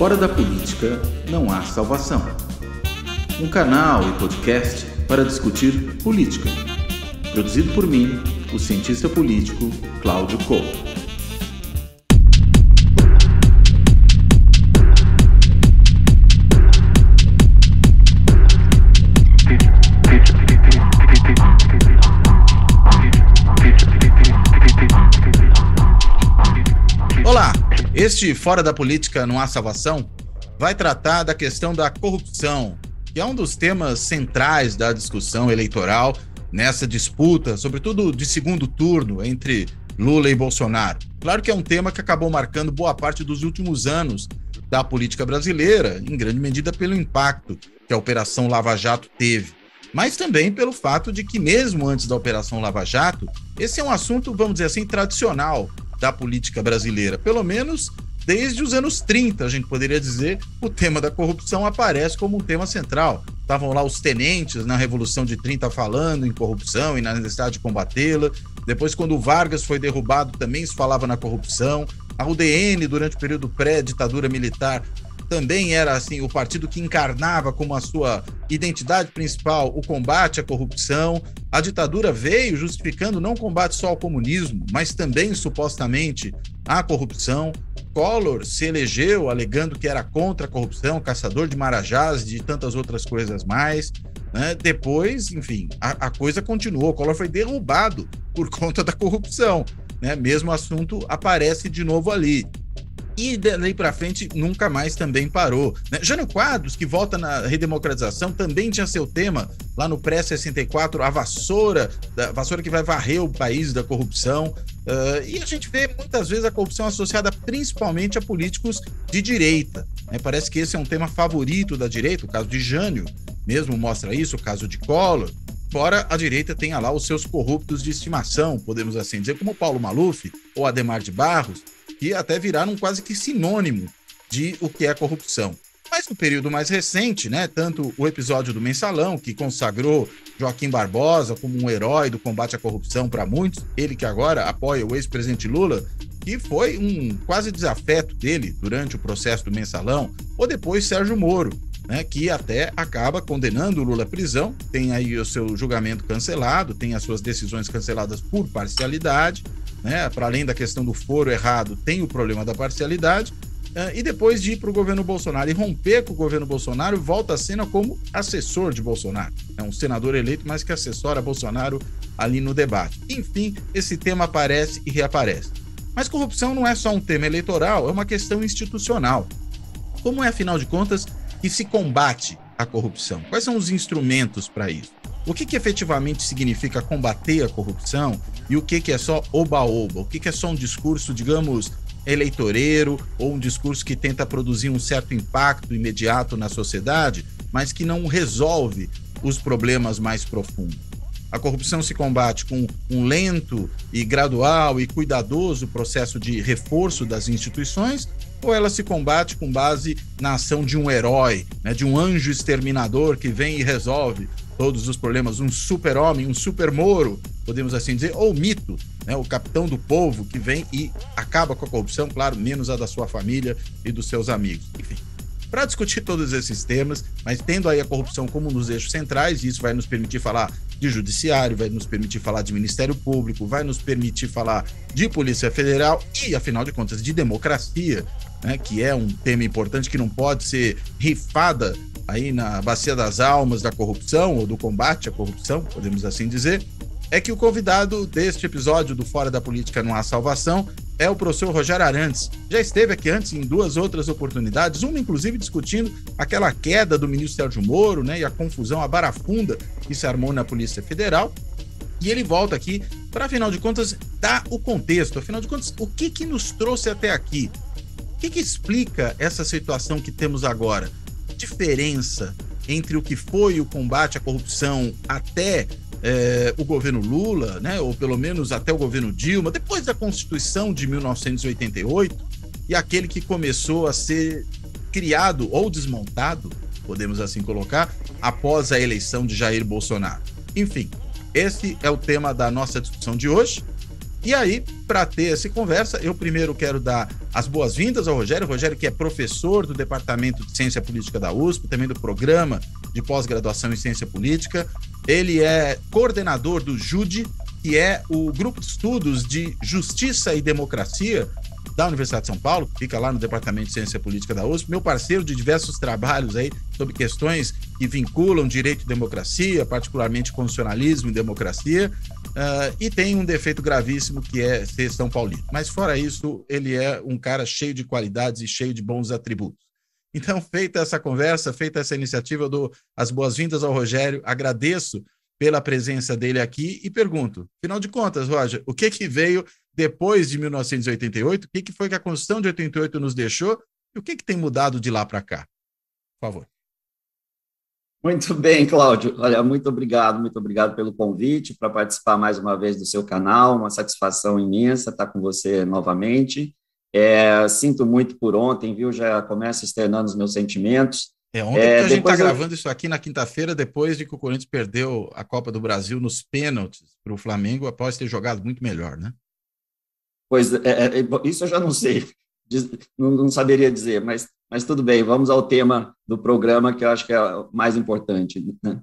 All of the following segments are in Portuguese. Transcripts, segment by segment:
Fora da política não há salvação. Um canal e podcast para discutir política. Produzido por mim, o cientista político Cláudio Couto. Este Fora da Política Não Há Salvação vai tratar da questão da corrupção, que é um dos temas centrais da discussão eleitoral nessa disputa, sobretudo de segundo turno entre Lula e Bolsonaro. Claro que é um tema que acabou marcando boa parte dos últimos anos da política brasileira, em grande medida pelo impacto que a Operação Lava Jato teve, mas também pelo fato de que, mesmo antes da Operação Lava Jato, esse é um assunto, vamos dizer assim, tradicional da política brasileira. Pelo menos desde os anos 30, a gente poderia dizer, o tema da corrupção aparece como um tema central. Estavam lá os tenentes na Revolução de 30 falando em corrupção e na necessidade de combatê-la. Depois, quando o Vargas foi derrubado, também se falava na corrupção. A UDN, durante o período pré-ditadura militar, também era assim o partido que encarnava como a sua identidade principal o combate à corrupção. A ditadura veio justificando não o combate só ao comunismo, mas também supostamente à corrupção. Collor se elegeu alegando que era contra a corrupção, caçador de marajás, de tantas outras coisas mais. Né? Depois, enfim, a, a coisa continuou. Collor foi derrubado por conta da corrupção. Né? Mesmo assunto aparece de novo ali e daí para frente nunca mais também parou. Né? Jânio Quadros, que volta na redemocratização, também tinha seu tema lá no pré-64, a vassoura, a vassoura que vai varrer o país da corrupção. Uh, e a gente vê muitas vezes a corrupção associada principalmente a políticos de direita. Né? Parece que esse é um tema favorito da direita, o caso de Jânio mesmo mostra isso, o caso de Collor. fora a direita tenha ah lá os seus corruptos de estimação, podemos assim dizer, como Paulo Maluf ou Ademar de Barros, que até viraram quase que sinônimo de o que é corrupção. Mas no período mais recente, né, tanto o episódio do Mensalão, que consagrou Joaquim Barbosa como um herói do combate à corrupção para muitos, ele que agora apoia o ex-presidente Lula, que foi um quase desafeto dele durante o processo do Mensalão, ou depois Sérgio Moro, né, que até acaba condenando o Lula à prisão, tem aí o seu julgamento cancelado, tem as suas decisões canceladas por parcialidade, né? Para além da questão do foro errado, tem o problema da parcialidade. Uh, e depois de ir para o governo Bolsonaro e romper com o governo Bolsonaro, volta à cena como assessor de Bolsonaro. É um senador eleito, mas que assessora Bolsonaro ali no debate. Enfim, esse tema aparece e reaparece. Mas corrupção não é só um tema eleitoral, é uma questão institucional. Como é, afinal de contas, que se combate a corrupção? Quais são os instrumentos para isso? o que, que efetivamente significa combater a corrupção e o que, que é só oba-oba, o que, que é só um discurso, digamos, eleitoreiro ou um discurso que tenta produzir um certo impacto imediato na sociedade, mas que não resolve os problemas mais profundos. A corrupção se combate com um lento e gradual e cuidadoso processo de reforço das instituições, ou ela se combate com base na ação de um herói, né, de um anjo exterminador que vem e resolve todos os problemas, um super-homem, um super-moro, podemos assim dizer, ou mito, né? o capitão do povo que vem e acaba com a corrupção, claro, menos a da sua família e dos seus amigos. Enfim, para discutir todos esses temas, mas tendo aí a corrupção como um dos eixos centrais, isso vai nos permitir falar de judiciário, vai nos permitir falar de Ministério Público, vai nos permitir falar de Polícia Federal e, afinal de contas, de democracia, né, que é um tema importante que não pode ser rifada aí na bacia das almas da corrupção ou do combate à corrupção, podemos assim dizer, é que o convidado deste episódio do Fora da Política Não Há Salvação é o professor Rogério Arantes. Já esteve aqui antes em duas outras oportunidades, uma inclusive discutindo aquela queda do ministro Sérgio Moro, né, e a confusão, a barafunda que se armou na Polícia Federal. E ele volta aqui para, afinal de contas, dar o contexto. Afinal de contas, o que, que nos trouxe até aqui? O que, que explica essa situação que temos agora? Diferença entre o que foi o combate à corrupção até é, o governo Lula, né, ou pelo menos até o governo Dilma, depois da Constituição de 1988, e aquele que começou a ser criado ou desmontado, podemos assim colocar, após a eleição de Jair Bolsonaro. Enfim, esse é o tema da nossa discussão de hoje. E aí, para ter essa conversa, eu primeiro quero dar as boas-vindas ao Rogério. Rogério, que é professor do Departamento de Ciência Política da USP, também do programa de pós-graduação em ciência política. Ele é coordenador do JUDE, que é o grupo de estudos de justiça e democracia da Universidade de São Paulo, que fica lá no Departamento de Ciência Política da USP, meu parceiro de diversos trabalhos aí sobre questões que vinculam direito e democracia, particularmente constitucionalismo e democracia, uh, e tem um defeito gravíssimo que é ser São Paulino. Mas fora isso, ele é um cara cheio de qualidades e cheio de bons atributos. Então, feita essa conversa, feita essa iniciativa, eu dou as boas-vindas ao Rogério, agradeço pela presença dele aqui e pergunto, afinal de contas, Roger, o que, que veio depois de 1988? O que, que foi que a Constituição de 88 nos deixou e o que, que tem mudado de lá para cá? Por favor. Muito bem, Cláudio. Olha, muito obrigado, muito obrigado pelo convite para participar mais uma vez do seu canal. Uma satisfação imensa estar com você novamente. É, sinto muito por ontem, viu? Já começo externando os meus sentimentos. É, ontem é, a gente está eu... gravando isso aqui na quinta-feira, depois de que o Corinthians perdeu a Copa do Brasil nos pênaltis para o Flamengo, após ter jogado muito melhor, né? Pois é, é, é isso eu já não sei, não, não, saberia dizer, mas, mas tudo bem, vamos ao tema do programa que eu acho que é o mais importante. Né?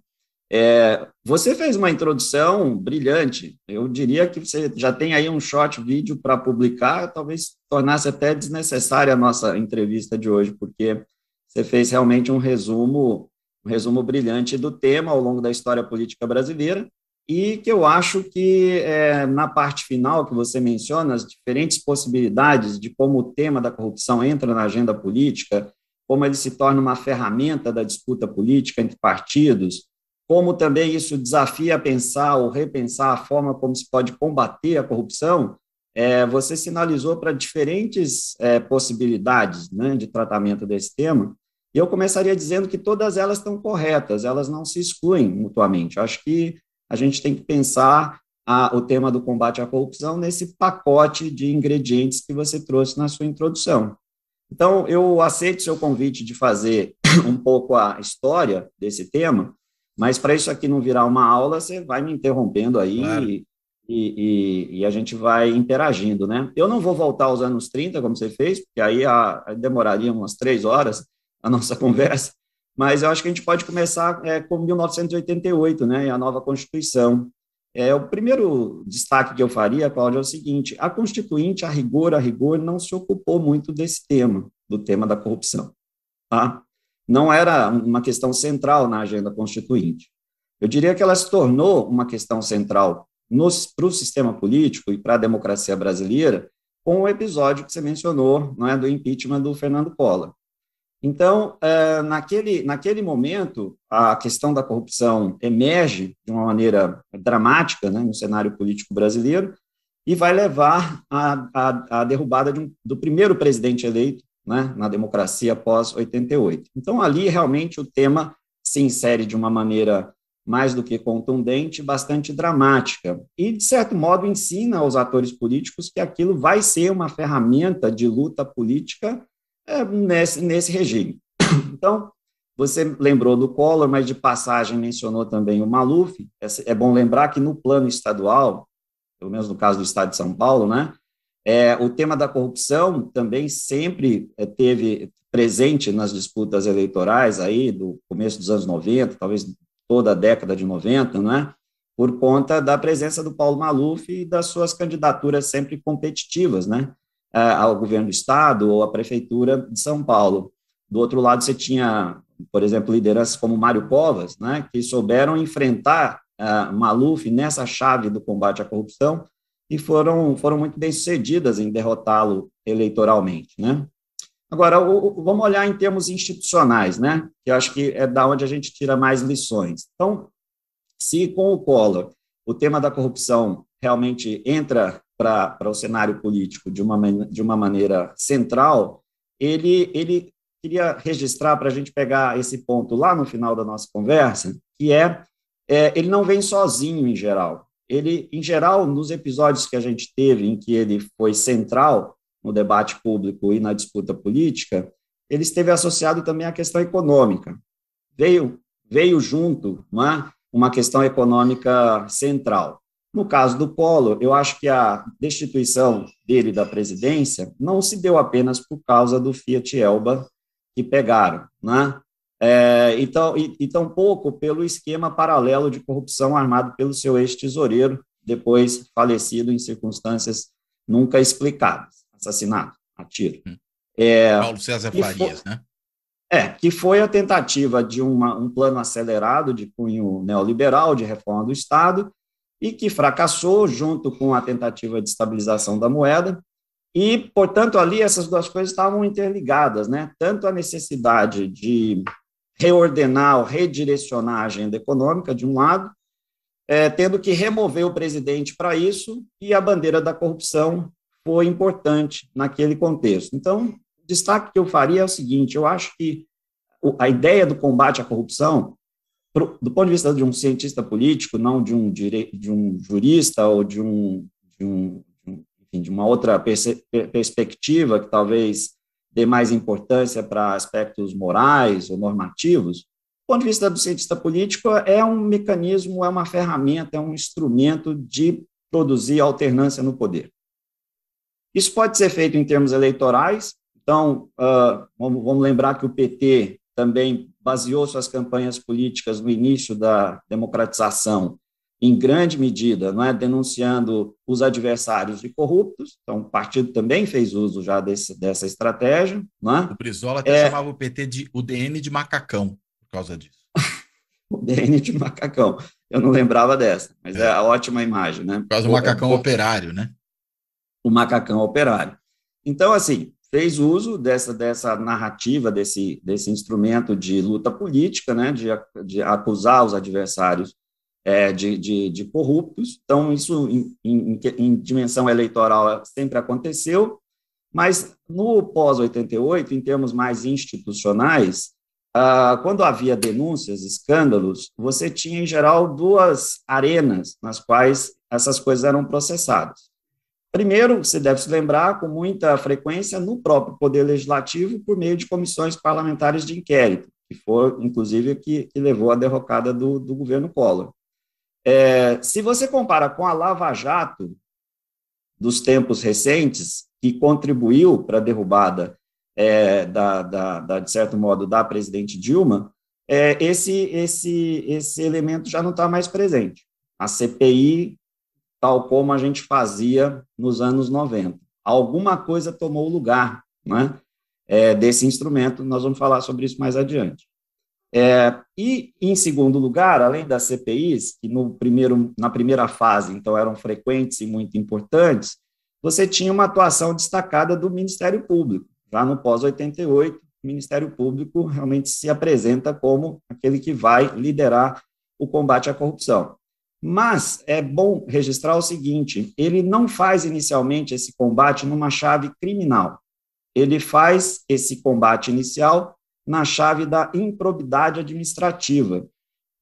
É, você fez uma introdução brilhante. Eu diria que você já tem aí um short vídeo para publicar. Talvez tornasse até desnecessária a nossa entrevista de hoje, porque você fez realmente um resumo, um resumo brilhante do tema ao longo da história política brasileira. E que eu acho que é, na parte final que você menciona as diferentes possibilidades de como o tema da corrupção entra na agenda política, como ele se torna uma ferramenta da disputa política entre partidos como também isso desafia a pensar ou repensar a forma como se pode combater a corrupção, é, você sinalizou para diferentes é, possibilidades né, de tratamento desse tema. E eu começaria dizendo que todas elas estão corretas, elas não se excluem mutuamente. Eu acho que a gente tem que pensar a, o tema do combate à corrupção nesse pacote de ingredientes que você trouxe na sua introdução. Então, eu aceito seu convite de fazer um pouco a história desse tema, mas para isso aqui não virar uma aula, você vai me interrompendo aí claro. e, e, e, a gente vai interagindo, né? Eu não vou voltar aos anos 30, como você fez, porque aí a, a demoraria umas três horas a nossa conversa, mas eu acho que a gente pode começar é, com 1988, né? A nova Constituição. É, o primeiro destaque que eu faria, Cláudio, é o seguinte: a Constituinte, a rigor, a rigor, não se ocupou muito desse tema, do tema da corrupção. Tá? não era uma questão central na agenda constituinte. Eu diria que ela se tornou uma questão central para o sistema político e para a democracia brasileira com o episódio que você mencionou, não é, do impeachment do Fernando Collor. Então, é, naquele, naquele momento, a questão da corrupção emerge de uma maneira dramática né, no cenário político brasileiro e vai levar à, à, derrubada um, do primeiro presidente eleito né, na democracia pós 88. Então, ali realmente o tema se insere de uma maneira mais do que contundente, bastante dramática. E, de certo modo, ensina aos atores políticos que aquilo vai ser uma ferramenta de luta política é, nesse, nesse regime. Então, você lembrou do Collor, mas de passagem mencionou também o Maluf. É, é bom lembrar que no plano estadual, pelo menos no caso do estado de São Paulo, né, é, o tema da corrupção também sempre é, teve presente nas disputas eleitorais aí do começo dos anos 90, talvez toda a década de 90, é? por conta da presença do Paulo Maluf e das suas candidaturas sempre competitivas, né, é, ao governo do estado ou à prefeitura de São Paulo. Do outro lado, você tinha, por exemplo, lideranças como Mário Covas, né, que souberam enfrentar uh, Maluf nessa chave do combate à corrupção e foram, foram muito bem-sucedidas em derrotá-lo eleitoralmente, né? Agora, o, o, vamos olhar em termos institucionais, né? Que eu acho que é da onde a gente tira mais lições. Então, se com o Collor o tema da corrupção realmente entra para o cenário político de uma, de uma maneira central, ele, ele queria registrar para a gente pegar esse ponto lá no final da nossa conversa, que é, é ele não vem sozinho em geral ele, em geral, nos episódios que a gente teve em que ele foi central no debate público e na disputa política, ele esteve associado também à questão econômica. Veio, veio junto uma, é, uma questão econômica central. No caso do Polo, eu acho que a destituição dele da presidência não se deu apenas por causa do Fiat Elba que pegaram, né? É, então, e, e tampouco pelo esquema paralelo de corrupção armado pelo seu ex-tesoureiro, depois falecido em circunstâncias nunca explicadas, assassinado a tiro. Hum. É, Paulo César Farias, foi, né? É, que foi a tentativa de uma, um plano acelerado de cunho neoliberal de reforma do Estado e que fracassou junto com a tentativa de estabilização da moeda, e, portanto, ali essas duas coisas estavam interligadas, né? Tanto a necessidade de reordenar ou redirecionar a agenda econômica, de um lado, é, tendo que remover o presidente para isso, e a bandeira da corrupção foi importante naquele contexto. Então, o destaque que eu faria é o seguinte: eu acho que a ideia do combate à corrupção, do ponto de vista de um cientista político, não de um, dire... de um jurista ou de, um, de, um, de uma outra perspectiva que talvez dê mais importância para aspectos morais ou normativos, do ponto de vista do cientista político, é um mecanismo, é uma ferramenta, é um instrumento de produzir alternância no poder. Isso pode ser feito em termos eleitorais, então ah, vamos lembrar que o PT também baseou suas campanhas políticas no início da democratização em grande medida, não é, denunciando os adversários de corruptos. Então, o partido também fez uso já desse, dessa estratégia. Não é? O Brizola até é... chamava o PT de o DN de macacão por causa disso. o DN de macacão. Eu não lembrava dessa, mas é, é a ótima imagem, né? Por causa do macacão o, operário, né? O macacão operário. Então, assim, fez uso dessa, dessa narrativa, desse, desse instrumento de luta política, né? De, de acusar os adversários é, de, de, de, corruptos. Então, isso em, em, em, dimensão eleitoral sempre aconteceu, mas no pós-88, em termos mais institucionais, ah, quando havia denúncias, escândalos, você tinha, em geral, duas arenas nas quais essas coisas eram processadas. Primeiro, você deve se lembrar, com muita frequência, no próprio Poder Legislativo, por meio de comissões parlamentares de inquérito, que foi, inclusive, que, que levou à derrocada do, do governo Collor. É, se você compara com a Lava Jato dos tempos recentes, que contribuiu para a derrubada, é, da, da, da, de certo modo, da presidente Dilma, é, esse, esse, esse elemento já não está mais presente. A CPI, tal como a gente fazia nos anos 90. Alguma coisa tomou lugar né, é, desse instrumento, nós vamos falar sobre isso mais adiante. É, e, em segundo lugar, além das CPIs, que no primeiro, na primeira fase, então, eram frequentes e muito importantes, você tinha uma atuação destacada do Ministério Público. Já no pós-88, o Ministério Público realmente se apresenta como aquele que vai liderar o combate à corrupção. Mas é bom registrar o seguinte: ele não faz inicialmente esse combate numa chave criminal. Ele faz esse combate inicial na chave da improbidade administrativa.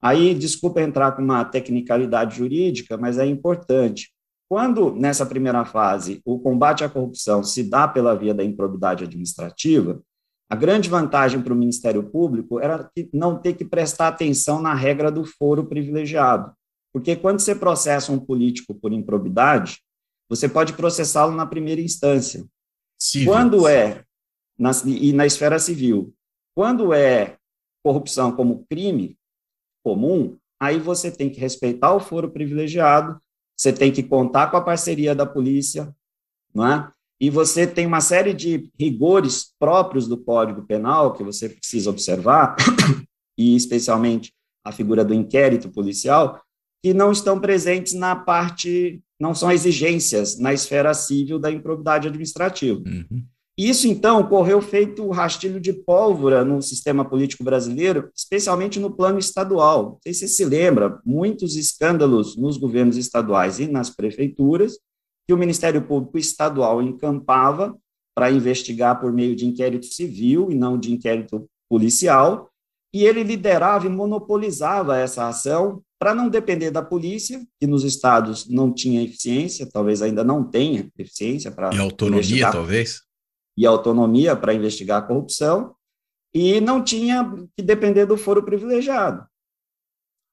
Aí, desculpa entrar com uma tecnicalidade jurídica, mas é importante. Quando, nessa primeira fase, o combate à corrupção se dá pela via da improbidade administrativa, a grande vantagem para o Ministério Público era não ter que prestar atenção na regra do foro privilegiado. Porque quando você processa um político por improbidade, você pode processá-lo na primeira instância. Quando é, na, e na esfera civil. Quando é corrupção como crime comum, aí você tem que respeitar o foro privilegiado, você tem que contar com a parceria da polícia, não é? E você tem uma série de rigores próprios do Código Penal que você precisa observar, e especialmente a figura do inquérito policial, que não estão presentes na parte, não são exigências na esfera civil da improbidade administrativa. Uhum. Isso, então, correu feito rastilho de pólvora no sistema político brasileiro, especialmente no plano estadual. Não sei se você se lembra, muitos escândalos nos governos estaduais e nas prefeituras, que o Ministério Público Estadual encampava para investigar por meio de inquérito civil e não de inquérito policial, e ele liderava e monopolizava essa ação para não depender da polícia, que nos estados não tinha eficiência, talvez ainda não tenha eficiência para. E autonomia, investigar. talvez? e autonomia para investigar a corrupção, e não tinha que depender do foro privilegiado.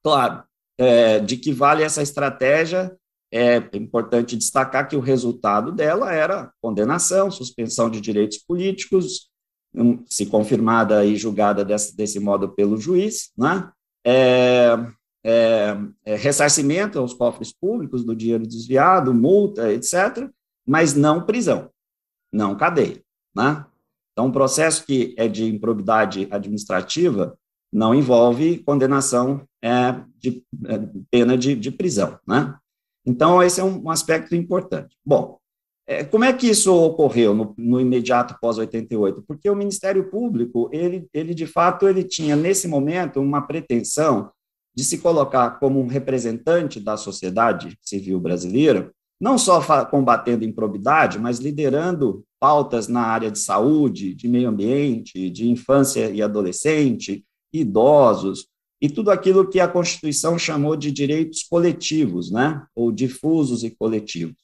Claro, é, de que vale essa estratégia, é importante destacar que o resultado dela era condenação, suspensão de direitos políticos, se confirmada e julgada desse, desse modo pelo juiz, né? É, é, é, ressarcimento aos cofres públicos do dinheiro desviado, multa, etc., mas não prisão, não cadeia. Né? Então, um processo que é de improbidade administrativa não envolve condenação é, de é, pena de, de prisão. Né? Então, esse é um aspecto importante. Bom, é, como é que isso ocorreu no, no imediato pós-88? Porque o Ministério Público, ele, ele de fato, ele tinha nesse momento uma pretensão de se colocar como um representante da sociedade civil brasileira, não só combatendo improbidade, mas liderando pautas na área de saúde, de meio ambiente, de infância e adolescente, idosos, e tudo aquilo que a Constituição chamou de direitos coletivos, né? ou difusos e coletivos.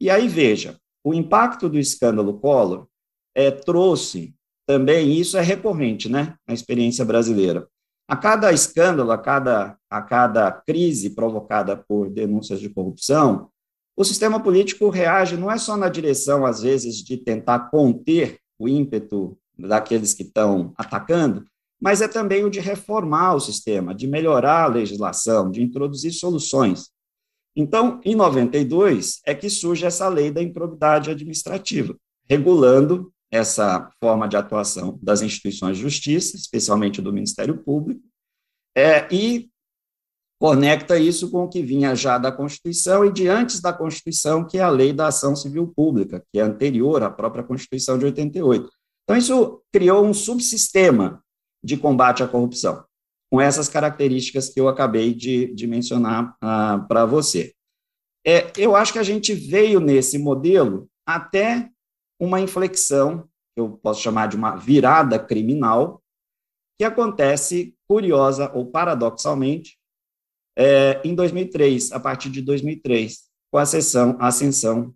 E aí, veja, o impacto do escândalo Collor é, trouxe também, isso é recorrente né? na experiência brasileira, a cada escândalo, a cada, a cada crise provocada por denúncias de corrupção, o sistema político reage não é só na direção, às vezes, de tentar conter o ímpeto daqueles que estão atacando, mas é também o de reformar o sistema, de melhorar a legislação, de introduzir soluções. Então, em 92, é que surge essa lei da improbidade administrativa, regulando essa forma de atuação das instituições de justiça, especialmente do Ministério Público, é, e conecta isso com o que vinha já da Constituição e de antes da Constituição, que é a Lei da Ação Civil Pública, que é anterior à própria Constituição de 88. Então, isso criou um subsistema de combate à corrupção, com essas características que eu acabei de, de mencionar ah, para você. É, eu acho que a gente veio nesse modelo até uma inflexão, eu posso chamar de uma virada criminal, que acontece, curiosa ou paradoxalmente, é, em 2003, a partir de 2003, com a, sessão, a ascensão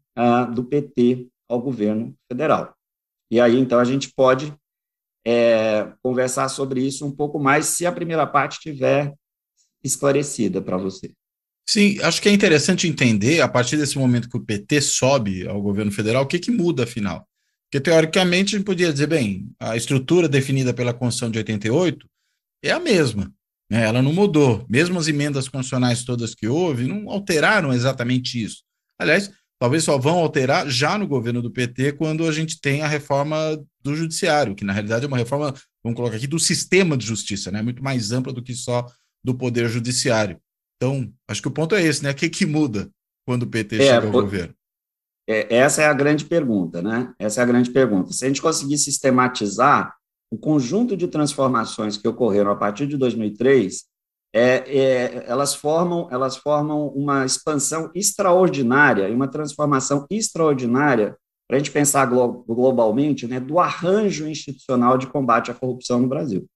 do PT ao governo federal. E aí, então, a gente pode é, conversar sobre isso um pouco mais, se a primeira parte tiver esclarecida para você. Sim, acho que é interessante entender, a partir desse momento que o PT sobe ao governo federal, o que, que muda, afinal? Porque, teoricamente, a gente podia dizer, bem, a estrutura definida pela Constituição de 88 é a mesma. Né? Ela não mudou. Mesmo as emendas constitucionais todas que houve, não alteraram exatamente isso. Aliás, talvez só vão alterar já no governo do PT quando a gente tem a reforma do judiciário, que na realidade é uma reforma, vamos colocar aqui, do sistema de justiça, né? muito mais ampla do que só do poder judiciário. Então, acho que o ponto é esse, né? O que, que muda quando o PT é, chega ao por... governo? É, essa é a grande pergunta, né? Essa é a grande pergunta. Se a gente conseguir sistematizar o conjunto de transformações que ocorreram a partir de 2003, é, é, elas, formam, elas formam uma expansão extraordinária e uma transformação extraordinária, para a gente pensar glo globalmente, né, do arranjo institucional de combate à corrupção no Brasil.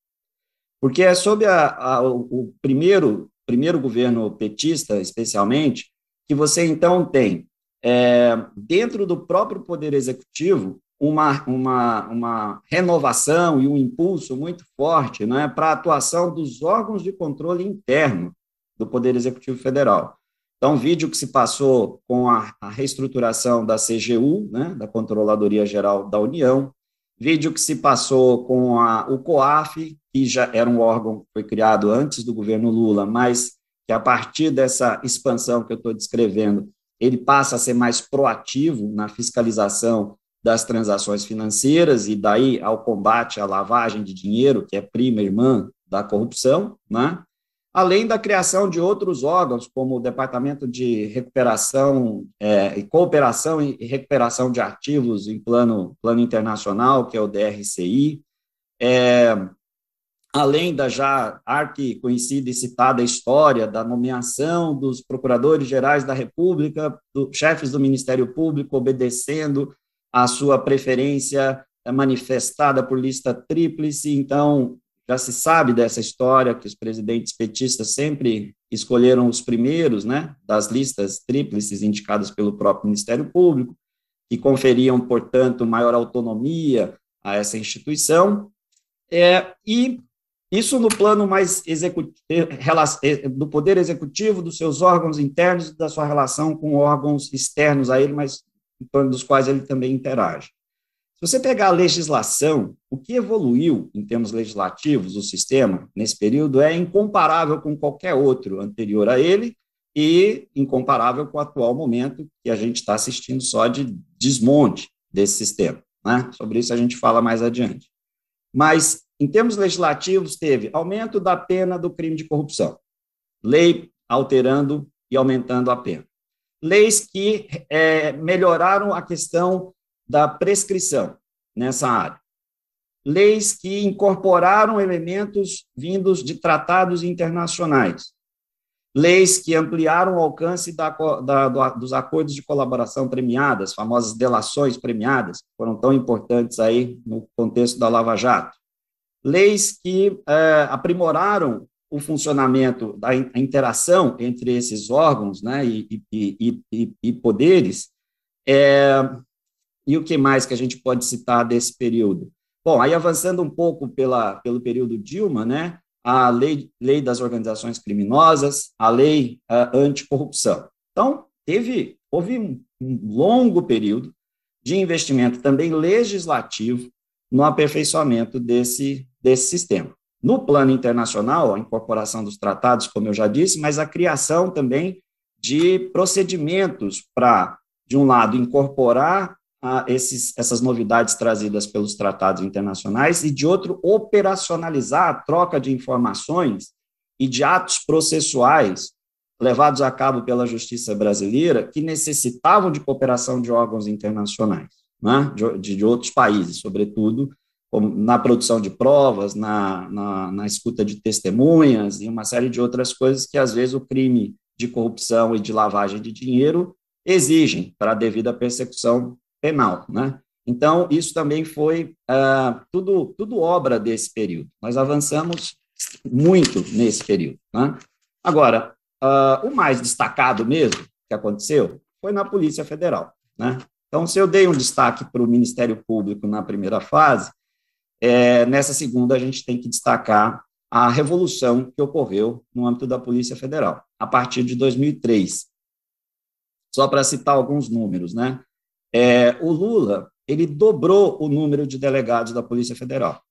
Porque é sob a, a, o primeiro, primeiro governo petista, especialmente, que você então tem, é, dentro do próprio Poder Executivo, uma, uma, uma renovação e um impulso muito forte né, para a atuação dos órgãos de controle interno do Poder Executivo Federal. Então, o vídeo que se passou com a, a reestruturação da CGU, né, da Controladoria Geral da União, vídeo que se passou com a, o COAF, que já era um órgão que foi criado antes do governo Lula, mas que a partir dessa expansão que eu estou descrevendo, ele passa a ser mais proativo na fiscalização das transações financeiras e daí ao combate à lavagem de dinheiro, que é prima irmã da corrupção, né? além da criação de outros órgãos, como o Departamento de Recuperação é, e Cooperação e Recuperação de Ativos em plano, plano internacional, que é o DRCI, é, além da já arque conhecida e citada história da nomeação dos procuradores gerais da República, do, chefes do Ministério Público obedecendo a sua preferência é manifestada por lista tríplice, então já se sabe dessa história que os presidentes petistas sempre escolheram os primeiros, né, das listas tríplices indicadas pelo próprio Ministério Público, que conferiam, portanto, maior autonomia a essa instituição. É, e isso no plano mais eh, eh, do poder executivo, dos seus órgãos internos, da sua relação com órgãos externos a ele, mas torno dos quais ele também interage. Se você pegar a legislação, o que evoluiu em termos legislativos o sistema nesse período é incomparável com qualquer outro anterior a ele e incomparável com o atual momento que a gente está assistindo só de desmonte desse sistema. Né? Sobre isso a gente fala mais adiante. Mas, em termos legislativos, teve aumento da pena do crime de corrupção, lei alterando e aumentando a pena leis que é, melhoraram a questão da prescrição nessa área, leis que incorporaram elementos vindos de tratados internacionais, leis que ampliaram o alcance da, da, dos acordos de colaboração premiadas, famosas delações premiadas, que foram tão importantes aí no contexto da Lava Jato, leis que é, aprimoraram o funcionamento, da interação entre esses órgãos né, e, e, e, e poderes. É, e o que mais que a gente pode citar desse período? Bom, aí avançando um pouco pela, pelo período Dilma, né, a lei, lei das organizações criminosas, a lei uh, anticorrupção. Então, teve, houve um, um longo período de investimento também legislativo no aperfeiçoamento desse, desse sistema no plano internacional, a incorporação dos tratados, como eu já disse, mas a criação também de procedimentos para, de um lado, incorporar a ah, esses, essas novidades trazidas pelos tratados internacionais e, de outro, operacionalizar a troca de informações e de atos processuais levados a cabo pela justiça brasileira que necessitavam de cooperação de órgãos internacionais, né? de, de outros países, sobretudo na produção de provas, na, na, na, escuta de testemunhas e uma série de outras coisas que, às vezes, o crime de corrupção e de lavagem de dinheiro exigem para a devida persecução penal. Né? Então, isso também foi ah, tudo, tudo obra desse período. Nós avançamos muito nesse período. Né? Agora, ah, o mais destacado mesmo que aconteceu foi na Polícia Federal. Né? Então, se eu dei um destaque para o Ministério Público na primeira fase, é, nessa segunda a gente tem que destacar a revolução que ocorreu no âmbito da Polícia Federal, a partir de 2003. Só para citar alguns números, né? É, o Lula, ele dobrou o número de delegados da Polícia Federal.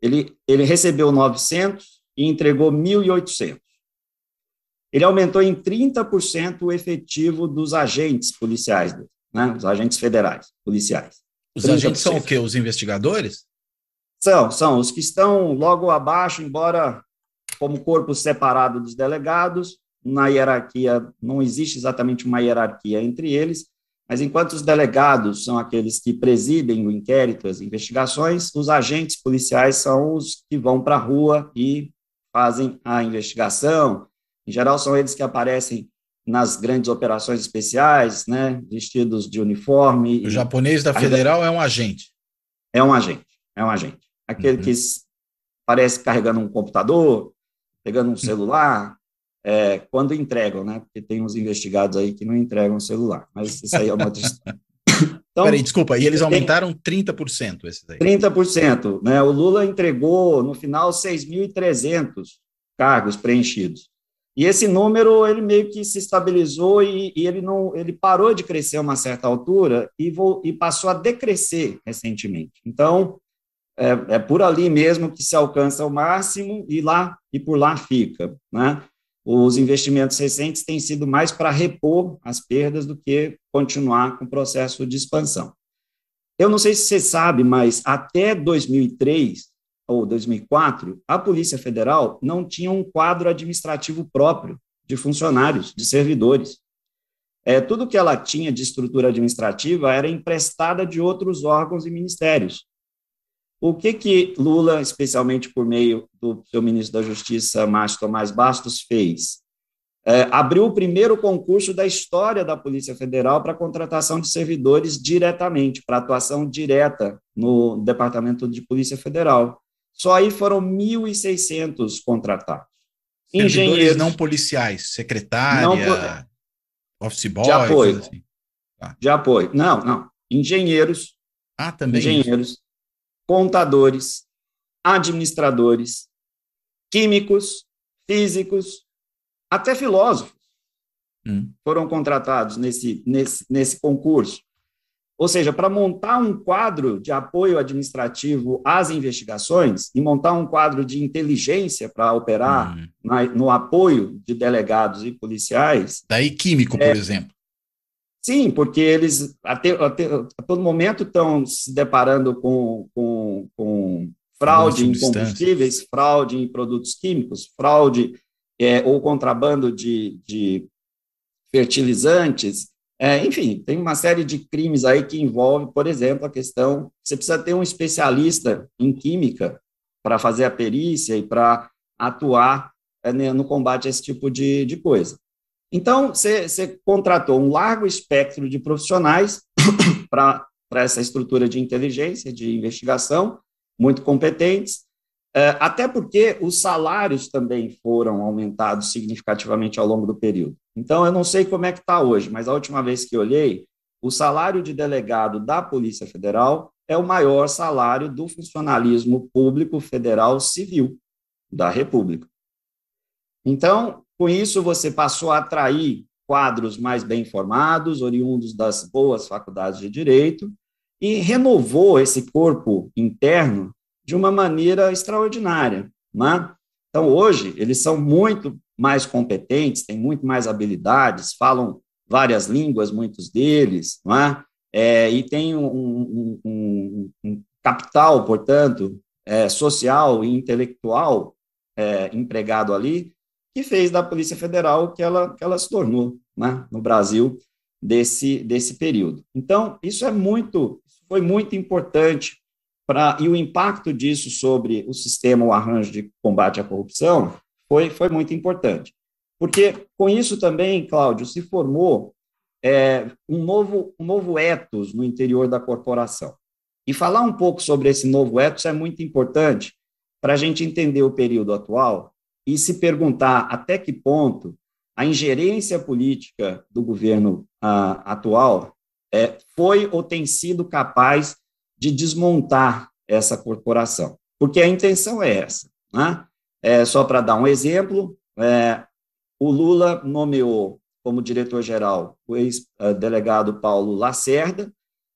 Ele, ele recebeu 900 e entregou 1.800. Ele aumentou em 30% o efetivo dos agentes policiais, né? Os agentes federais, policiais. Os agentes são o quê? Os investigadores? São, são os que estão logo abaixo, embora como corpo separado dos delegados, na hierarquia não existe exatamente uma hierarquia entre eles, mas enquanto os delegados são aqueles que presidem o inquérito, as investigações, os agentes policiais são os que vão para a rua e fazem a investigação. Em geral, são eles que aparecem nas grandes operações especiais, né, vestidos de uniforme. O japonês da federal é um agente. É um agente, é um agente aquele uhum. que parece carregando um computador, pegando um uhum. celular, é, quando entregam, né? Porque tem uns investigados aí que não entregam o celular, mas isso aí é uma outra história. Então, Peraí, desculpa, e eles aumentaram 30% esses aí. 30%, né? O Lula entregou, no final, 6.300 cargos preenchidos. E esse número, ele meio que se estabilizou e, e, ele não, ele parou de crescer a uma certa altura e, vo, e passou a decrescer recentemente. Então, é, é, por ali mesmo que se alcança o máximo e lá e por lá fica, né? Os investimentos recentes têm sido mais para repor as perdas do que continuar com o processo de expansão. Eu não sei se você sabe, mas até 2003 ou 2004, a Polícia Federal não tinha um quadro administrativo próprio de funcionários, de servidores. É, tudo que ela tinha de estrutura administrativa era emprestada de outros órgãos e ministérios. O que que Lula, especialmente por meio do seu ministro da Justiça, Márcio Tomás Bastos, fez? É, abriu o primeiro concurso da história da Polícia Federal para contratação de servidores diretamente, para atuação direta no Departamento de Polícia Federal. Só aí foram 1.600 contratados. Servidores Engenheiros não policiais, secretária, não, office boy, de apoio. Assim. Ah. De apoio. Não, não. Engenheiros. Ah, também. Engenheiros contadores, administradores, químicos, físicos, até filósofos hum. foram contratados nesse, nesse, nesse concurso. Ou seja, para montar um quadro de apoio administrativo às investigações e montar um quadro de inteligência para operar hum. na, no apoio de delegados e policiais. Daí, químico, é, por exemplo. Sim, porque eles até, até, a todo momento estão se deparando com, com, com fraude em combustíveis, fraude em produtos químicos, fraude é, ou contrabando de, de fertilizantes, é, enfim, tem uma série de crimes aí que envolve, por exemplo, a questão. Você precisa ter um especialista em química para fazer a perícia e para atuar é, né, no combate a esse tipo de, de coisa. Então, você contratou um largo espectro de profissionais para essa estrutura de inteligência, de investigação, muito competentes, eh, até porque os salários também foram aumentados significativamente ao longo do período. Então, eu não sei como é que está hoje, mas a última vez que olhei, o salário de delegado da Polícia Federal é o maior salário do funcionalismo público federal civil da República. Então, com isso, você passou a atrair quadros mais bem formados, oriundos das boas faculdades de direito, e renovou esse corpo interno de uma maneira extraordinária. Né? Então, hoje, eles são muito mais competentes, têm muito mais habilidades, falam várias línguas, muitos deles, né? é? e tem um, um, um, capital, portanto, é, social e intelectual é, empregado ali, que fez da Polícia Federal o que ela, que ela se tornou né, no Brasil desse, desse período. Então, isso é muito, foi muito importante para e o impacto disso sobre o sistema, o arranjo de combate à corrupção foi, foi muito importante. Porque com isso também, Cláudio, se formou é, um, novo, um novo ethos no interior da corporação. E falar um pouco sobre esse novo ethos é muito importante para a gente entender o período atual e se perguntar até que ponto a ingerência política do governo ah, atual é, foi ou tem sido capaz de desmontar essa corporação. Porque a intenção é essa. Né? É, só para dar um exemplo, é, o Lula nomeou como diretor-geral o ex-delegado Paulo Lacerda,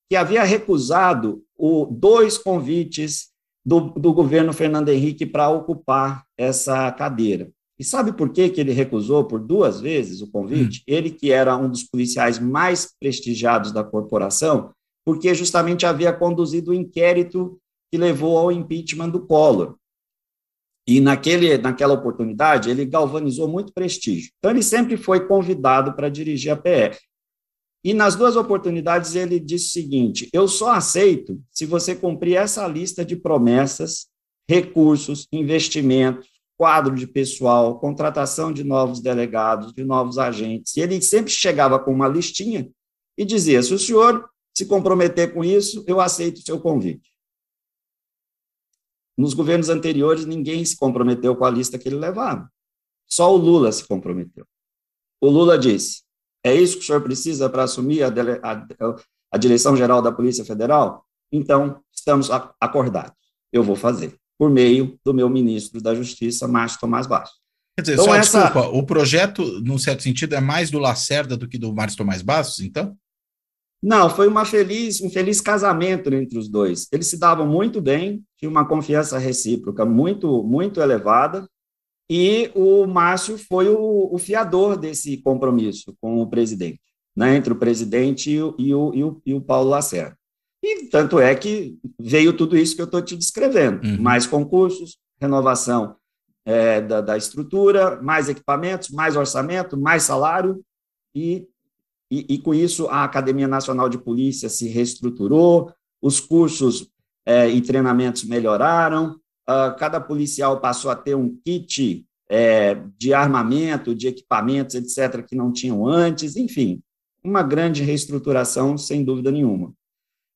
que havia recusado o, dois convites do, do governo Fernando Henrique para ocupar essa cadeira. E sabe por que, que ele recusou por duas vezes o convite? Hum. Ele, que era um dos policiais mais prestigiados da corporação, porque justamente havia conduzido o um inquérito que levou ao impeachment do Collor. E naquele, naquela oportunidade, ele galvanizou muito prestígio. Então, ele sempre foi convidado para dirigir a PR. E nas duas oportunidades ele disse o seguinte: eu só aceito se você cumprir essa lista de promessas, recursos, investimentos, quadro de pessoal, contratação de novos delegados, de novos agentes. E ele sempre chegava com uma listinha e dizia: se o senhor se comprometer com isso, eu aceito o seu convite. Nos governos anteriores, ninguém se comprometeu com a lista que ele levava. Só o Lula se comprometeu. O Lula disse: é isso que o senhor precisa para assumir a, dele, a, a direção-geral da Polícia Federal? Então, estamos acordados. Eu vou fazer, por meio do meu ministro da Justiça, Márcio Tomás Baixo. Quer dizer, então, só essa... desculpa, o projeto, num certo sentido, é mais do Lacerda do que do Márcio Tomás Bastos, então? Não, foi uma feliz, um feliz casamento entre os dois. Eles se davam muito bem, tinham uma confiança recíproca muito, muito elevada, e o Márcio foi o, o fiador desse compromisso com o presidente, né, entre o presidente e o, e o, e o Paulo Lacerda. E tanto é que veio tudo isso que eu estou te descrevendo: uhum. mais concursos, renovação é, da, da, estrutura, mais equipamentos, mais orçamento, mais salário, e, e, e, com isso a Academia Nacional de Polícia se reestruturou, os cursos é, e treinamentos melhoraram, ah, cada policial passou a ter um kit é, de armamento, de equipamentos, etc., que não tinham antes, enfim, uma grande reestruturação, sem dúvida nenhuma.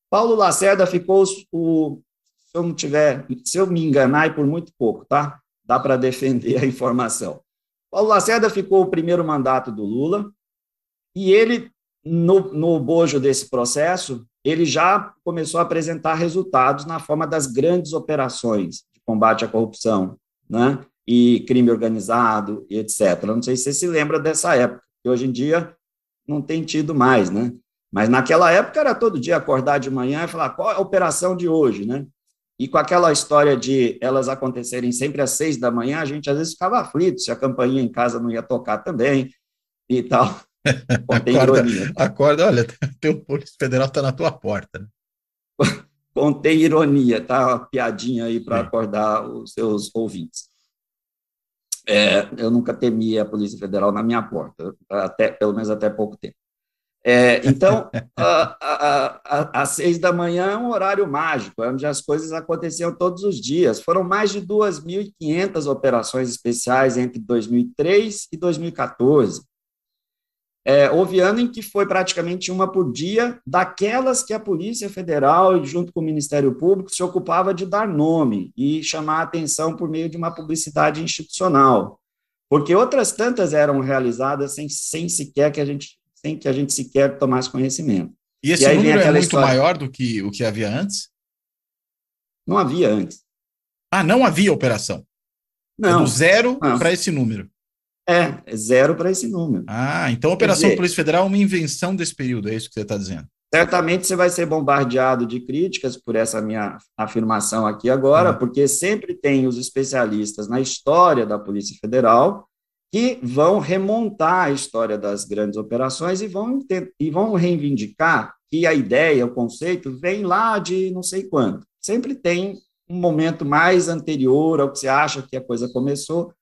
Paulo Lacerda ficou o, se eu não tiver, se eu me enganar e é por muito pouco, tá? Dá para defender a informação. Paulo Lacerda ficou o primeiro mandato do Lula e ele no, no bojo desse processo, ele já começou a apresentar resultados na forma das grandes operações combate à corrupção, né? E crime organizado e etc. não sei se você se lembra dessa época, que hoje em dia não tem tido mais, né? Mas naquela época era todo dia acordar de manhã e falar qual é a operação de hoje, né? E com aquela história de elas acontecerem sempre às seis da manhã, a gente às vezes ficava aflito se a campainha em casa não ia tocar também e tal. Bom, acorda, ironia, né? acorda, olha, teu Polícia Federal está na tua porta. Né? contém ironia, tá? Uma piadinha aí para acordar os seus ouvintes. É, eu nunca temi a Polícia Federal na minha porta, até, pelo menos até pouco tempo. É, então, às seis da manhã é um horário mágico, é onde as coisas aconteciam todos os dias. Foram mais de 2.500 operações especiais entre 2003 e 2014. É, houve ano em que foi praticamente uma por dia, daquelas que a Polícia Federal, junto com o Ministério Público, se ocupava de dar nome e chamar a atenção por meio de uma publicidade institucional. Porque outras tantas eram realizadas sem, sem sequer que a gente sem que a gente sequer tomasse conhecimento. E esse e número é muito história. maior do que o que havia antes? Não havia antes. Ah, não havia operação. Não. É do zero para esse número. É, é, zero para esse número. Ah, então a Operação dizer, Polícia Federal é uma invenção desse período, é isso que você está dizendo? Certamente você vai ser bombardeado de críticas por essa minha afirmação aqui agora, hum. porque sempre tem os especialistas na história da Polícia Federal que vão remontar a história das grandes operações e vão, e vão reivindicar que a ideia, o conceito, vem lá de não sei quando. Sempre tem um momento mais anterior ao que você acha que a coisa começou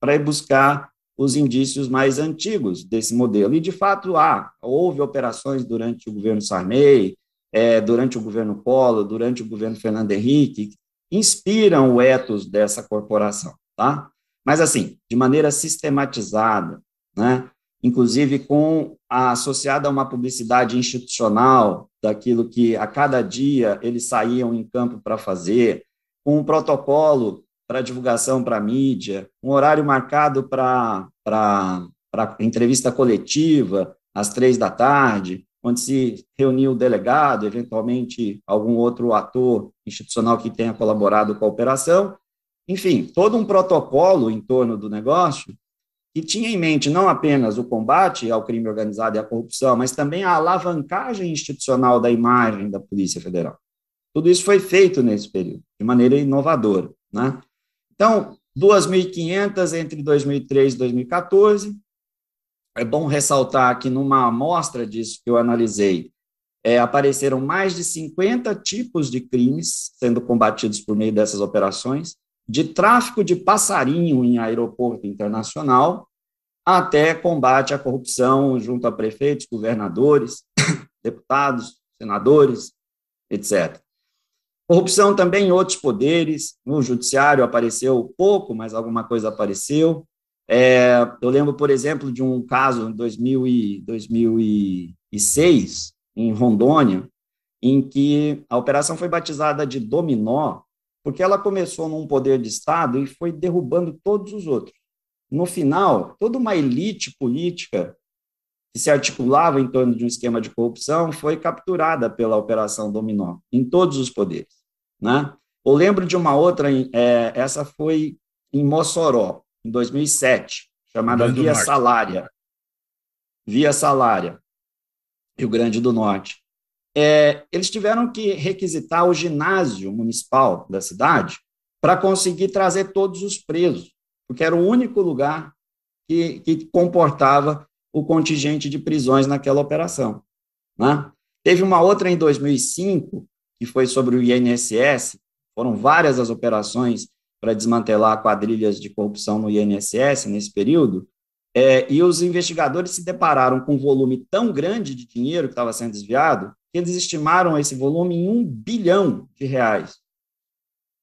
para ir buscar os indícios mais antigos desse modelo. E, de fato, há, houve operações durante o governo Sarney, é, durante o governo Collor, durante o governo Fernando Henrique, que inspiram o ethos dessa corporação, tá? Mas, assim, de maneira sistematizada, né? inclusive com a, associada a uma publicidade institucional daquilo que a cada dia eles saíam em campo para fazer, com um protocolo para divulgação para mídia, um horário marcado para entrevista coletiva, às três da tarde, onde se reuniu o delegado, eventualmente algum outro ator institucional que tenha colaborado com a operação. Enfim, todo um protocolo em torno do negócio que tinha em mente não apenas o combate ao crime organizado e à corrupção, mas também a alavancagem institucional da imagem da Polícia Federal. Tudo isso foi feito nesse período, de maneira inovadora. Né? Então, 2.500 entre 2003 e 2014. É bom ressaltar que numa amostra disso que eu analisei, é, apareceram mais de 50 tipos de crimes sendo combatidos por meio dessas operações, de tráfico de passarinho em aeroporto internacional até combate à corrupção junto a prefeitos, governadores, deputados, senadores, etc. Corrupção também em outros poderes, no judiciário apareceu pouco, mas alguma coisa apareceu. É, eu lembro, por exemplo, de um caso em 2006, em Rondônia, em que a operação foi batizada de Dominó, porque ela começou num poder de Estado e foi derrubando todos os outros. No final, toda uma elite política que se articulava em torno de um esquema de corrupção foi capturada pela Operação Dominó, em todos os poderes. Né? Eu lembro de uma outra, é, essa foi em Mossoró, em 2007, chamada Via Salária. Via Salária, Rio Grande do Norte. É, eles tiveram que requisitar o ginásio municipal da cidade para conseguir trazer todos os presos, porque era o único lugar que, que comportava o contingente de prisões naquela operação. Né? Teve uma outra em 2005, que foi sobre o INSS, foram várias as operações para desmantelar quadrilhas de corrupção no INSS nesse período, é, e os investigadores se depararam com um volume tão grande de dinheiro que estava sendo desviado, que eles estimaram esse volume em um bilhão de reais.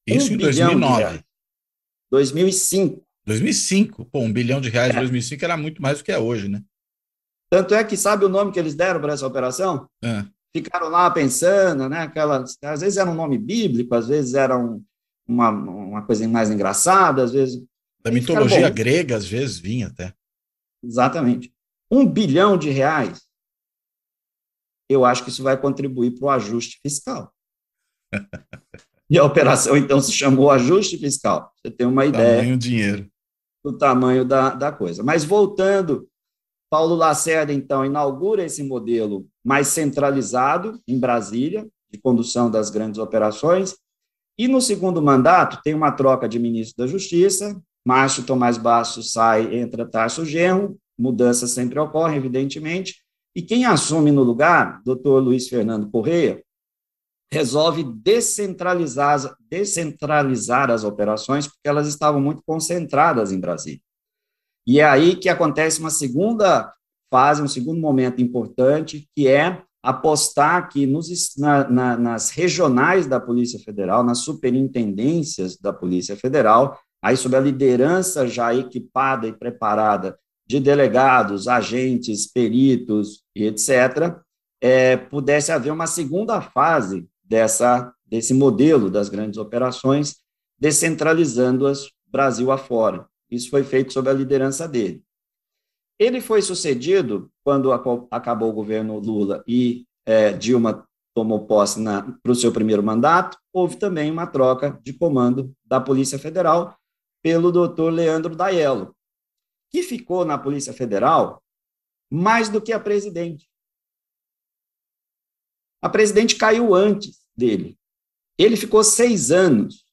Isso um em 2009. 2005. 2005. Pô, um bilhão de reais é. em 2005 era muito mais do que é hoje, né? Tanto é que sabe o nome que eles deram para essa operação? É ficaram lá pensando, né? aquelas às vezes era um nome bíblico, às vezes era um, uma, uma coisa mais engraçada, às vezes. Da mitologia ficaram, grega, às vezes vinha até. Exatamente. Um bilhão de reais, eu acho que isso vai contribuir para o ajuste fiscal. e a operação, então, se chamou ajuste fiscal. Você tem uma ideia. Tamanho dinheiro. Do tamanho da, da coisa. Mas voltando Paulo Lacerda, então, inaugura esse modelo mais centralizado em Brasília, de condução das grandes operações. E no segundo mandato, tem uma troca de ministro da Justiça. Márcio Tomás Bastos sai, entra Tarso Genro. Mudanças sempre ocorrem, evidentemente. E quem assume no lugar, doutor Luiz Fernando Correia, resolve descentralizar, descentralizar as operações, porque elas estavam muito concentradas em Brasília. E é aí que acontece uma segunda fase, um segundo momento importante, que é apostar que nos, na, na, nas regionais da Polícia Federal, nas superintendências da Polícia Federal, aí sob a liderança já equipada e preparada de delegados, agentes, peritos e etc., é, pudesse haver uma segunda fase dessa, desse modelo das grandes operações, descentralizando-as Brasil afora. Isso foi feito sob a liderança dele. Ele foi sucedido quando acabou o governo Lula e é, Dilma tomou posse para o seu primeiro mandato. Houve também uma troca de comando da Polícia Federal pelo doutor Leandro Daiello, que ficou na Polícia Federal mais do que a presidente. A presidente caiu antes dele. Ele ficou seis anos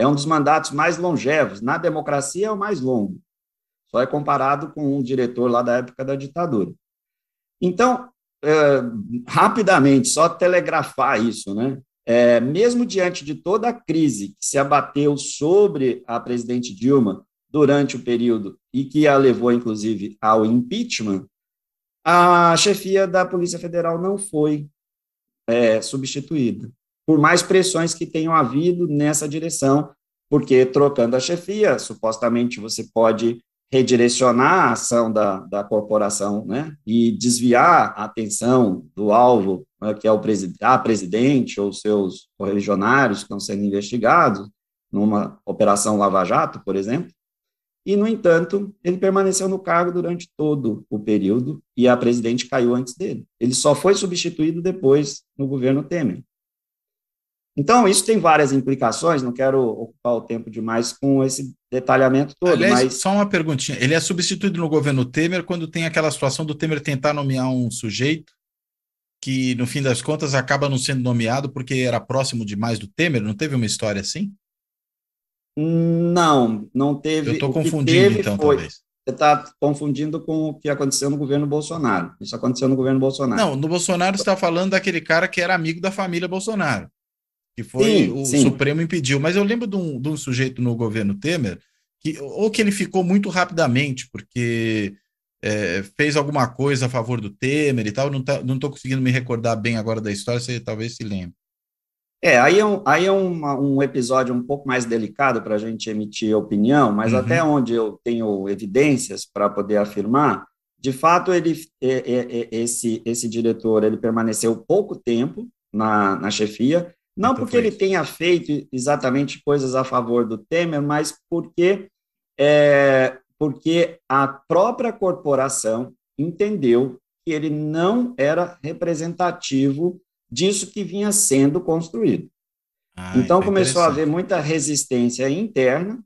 é um dos mandatos mais longevos. Na democracia é o mais longo. Só é comparado com um diretor lá da época da ditadura. Então, é, rapidamente, só telegrafar isso, né? É, mesmo diante de toda a crise que se abateu sobre a presidente Dilma durante o período e que a levou, inclusive, ao impeachment, a chefia da Polícia Federal não foi é, substituída por mais pressões que tenham havido nessa direção, porque trocando a chefia, supostamente você pode redirecionar a ação da, da corporação né, e desviar a atenção do alvo, né, que é o presi a presidente ou seus correligionários que estão sendo investigados, numa operação Lava Jato, por exemplo. E, no entanto, ele permaneceu no cargo durante todo o período e a presidente caiu antes dele. Ele só foi substituído depois no governo Temer. Então, isso tem várias implicações, não quero ocupar o tempo demais com esse detalhamento todo. Aliás, mas... só uma perguntinha: ele é substituído no governo Temer quando tem aquela situação do Temer tentar nomear um sujeito que, no fim das contas, acaba não sendo nomeado porque era próximo demais do Temer? Não teve uma história assim? Não, não teve. Eu estou confundindo, então, foi... talvez. Você está confundindo com o que aconteceu no governo Bolsonaro. Isso aconteceu no governo Bolsonaro. Não, no Bolsonaro você está falando daquele cara que era amigo da família Bolsonaro que foi sim, o sim. Supremo impediu. Mas eu lembro de um, de um sujeito no governo Temer, que, ou que ele ficou muito rapidamente, porque é, fez alguma coisa a favor do Temer e tal, não estou tá, não conseguindo me recordar bem agora da história, você talvez se lembre. É, aí é um, aí é uma, um episódio um pouco mais delicado para a gente emitir opinião, mas uhum. até onde eu tenho evidências para poder afirmar, de fato, ele, é, é, é, esse, esse diretor ele permaneceu pouco tempo na, na chefia, não então, porque ele tenha feito exatamente coisas a favor do Temer, mas porque, é, porque a própria corporação entendeu que ele não era representativo disso que vinha sendo construído. Ah, então começou a haver muita resistência interna,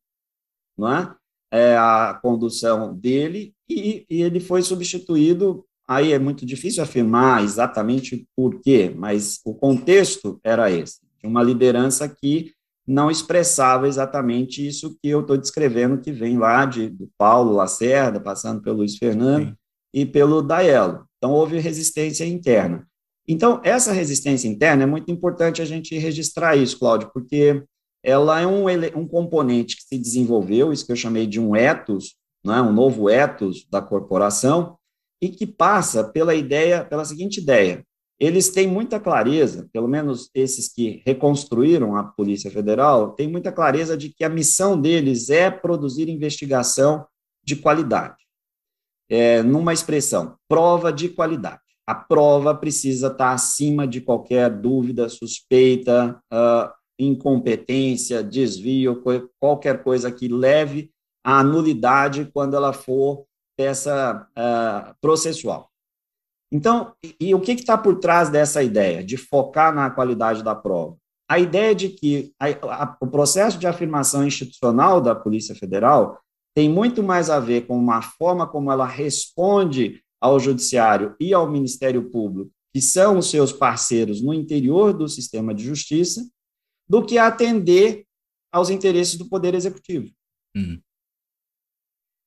não é? é a condução dele e, e, ele foi substituído Aí é muito difícil afirmar exatamente por quê, mas o contexto era esse, uma liderança que não expressava exatamente isso que eu estou descrevendo, que vem lá de, do Paulo Lacerda, passando pelo Luiz Fernando Sim. e pelo Daelo. Então, houve resistência interna. Então, essa resistência interna é muito importante a gente registrar isso, Cláudio, porque ela é um, um componente que se desenvolveu, isso que eu chamei de um ethos, né, um novo ethos da corporação, e que passa pela ideia, pela seguinte ideia. Eles têm muita clareza, pelo menos esses que reconstruíram a Polícia Federal, têm muita clareza de que a missão deles é produzir investigação de qualidade. É, numa expressão, prova de qualidade. A prova precisa estar acima de qualquer dúvida, suspeita, uh, incompetência, desvio, qualquer coisa que leve à nulidade quando ela for peça uh, processual. Então, e, o que está por trás dessa ideia de focar na qualidade da prova? A ideia de que a, a, o processo de afirmação institucional da Polícia Federal tem muito mais a ver com uma forma como ela responde ao Judiciário e ao Ministério Público, que são os seus parceiros no interior do sistema de justiça, do que atender aos interesses do Poder Executivo. Uhum.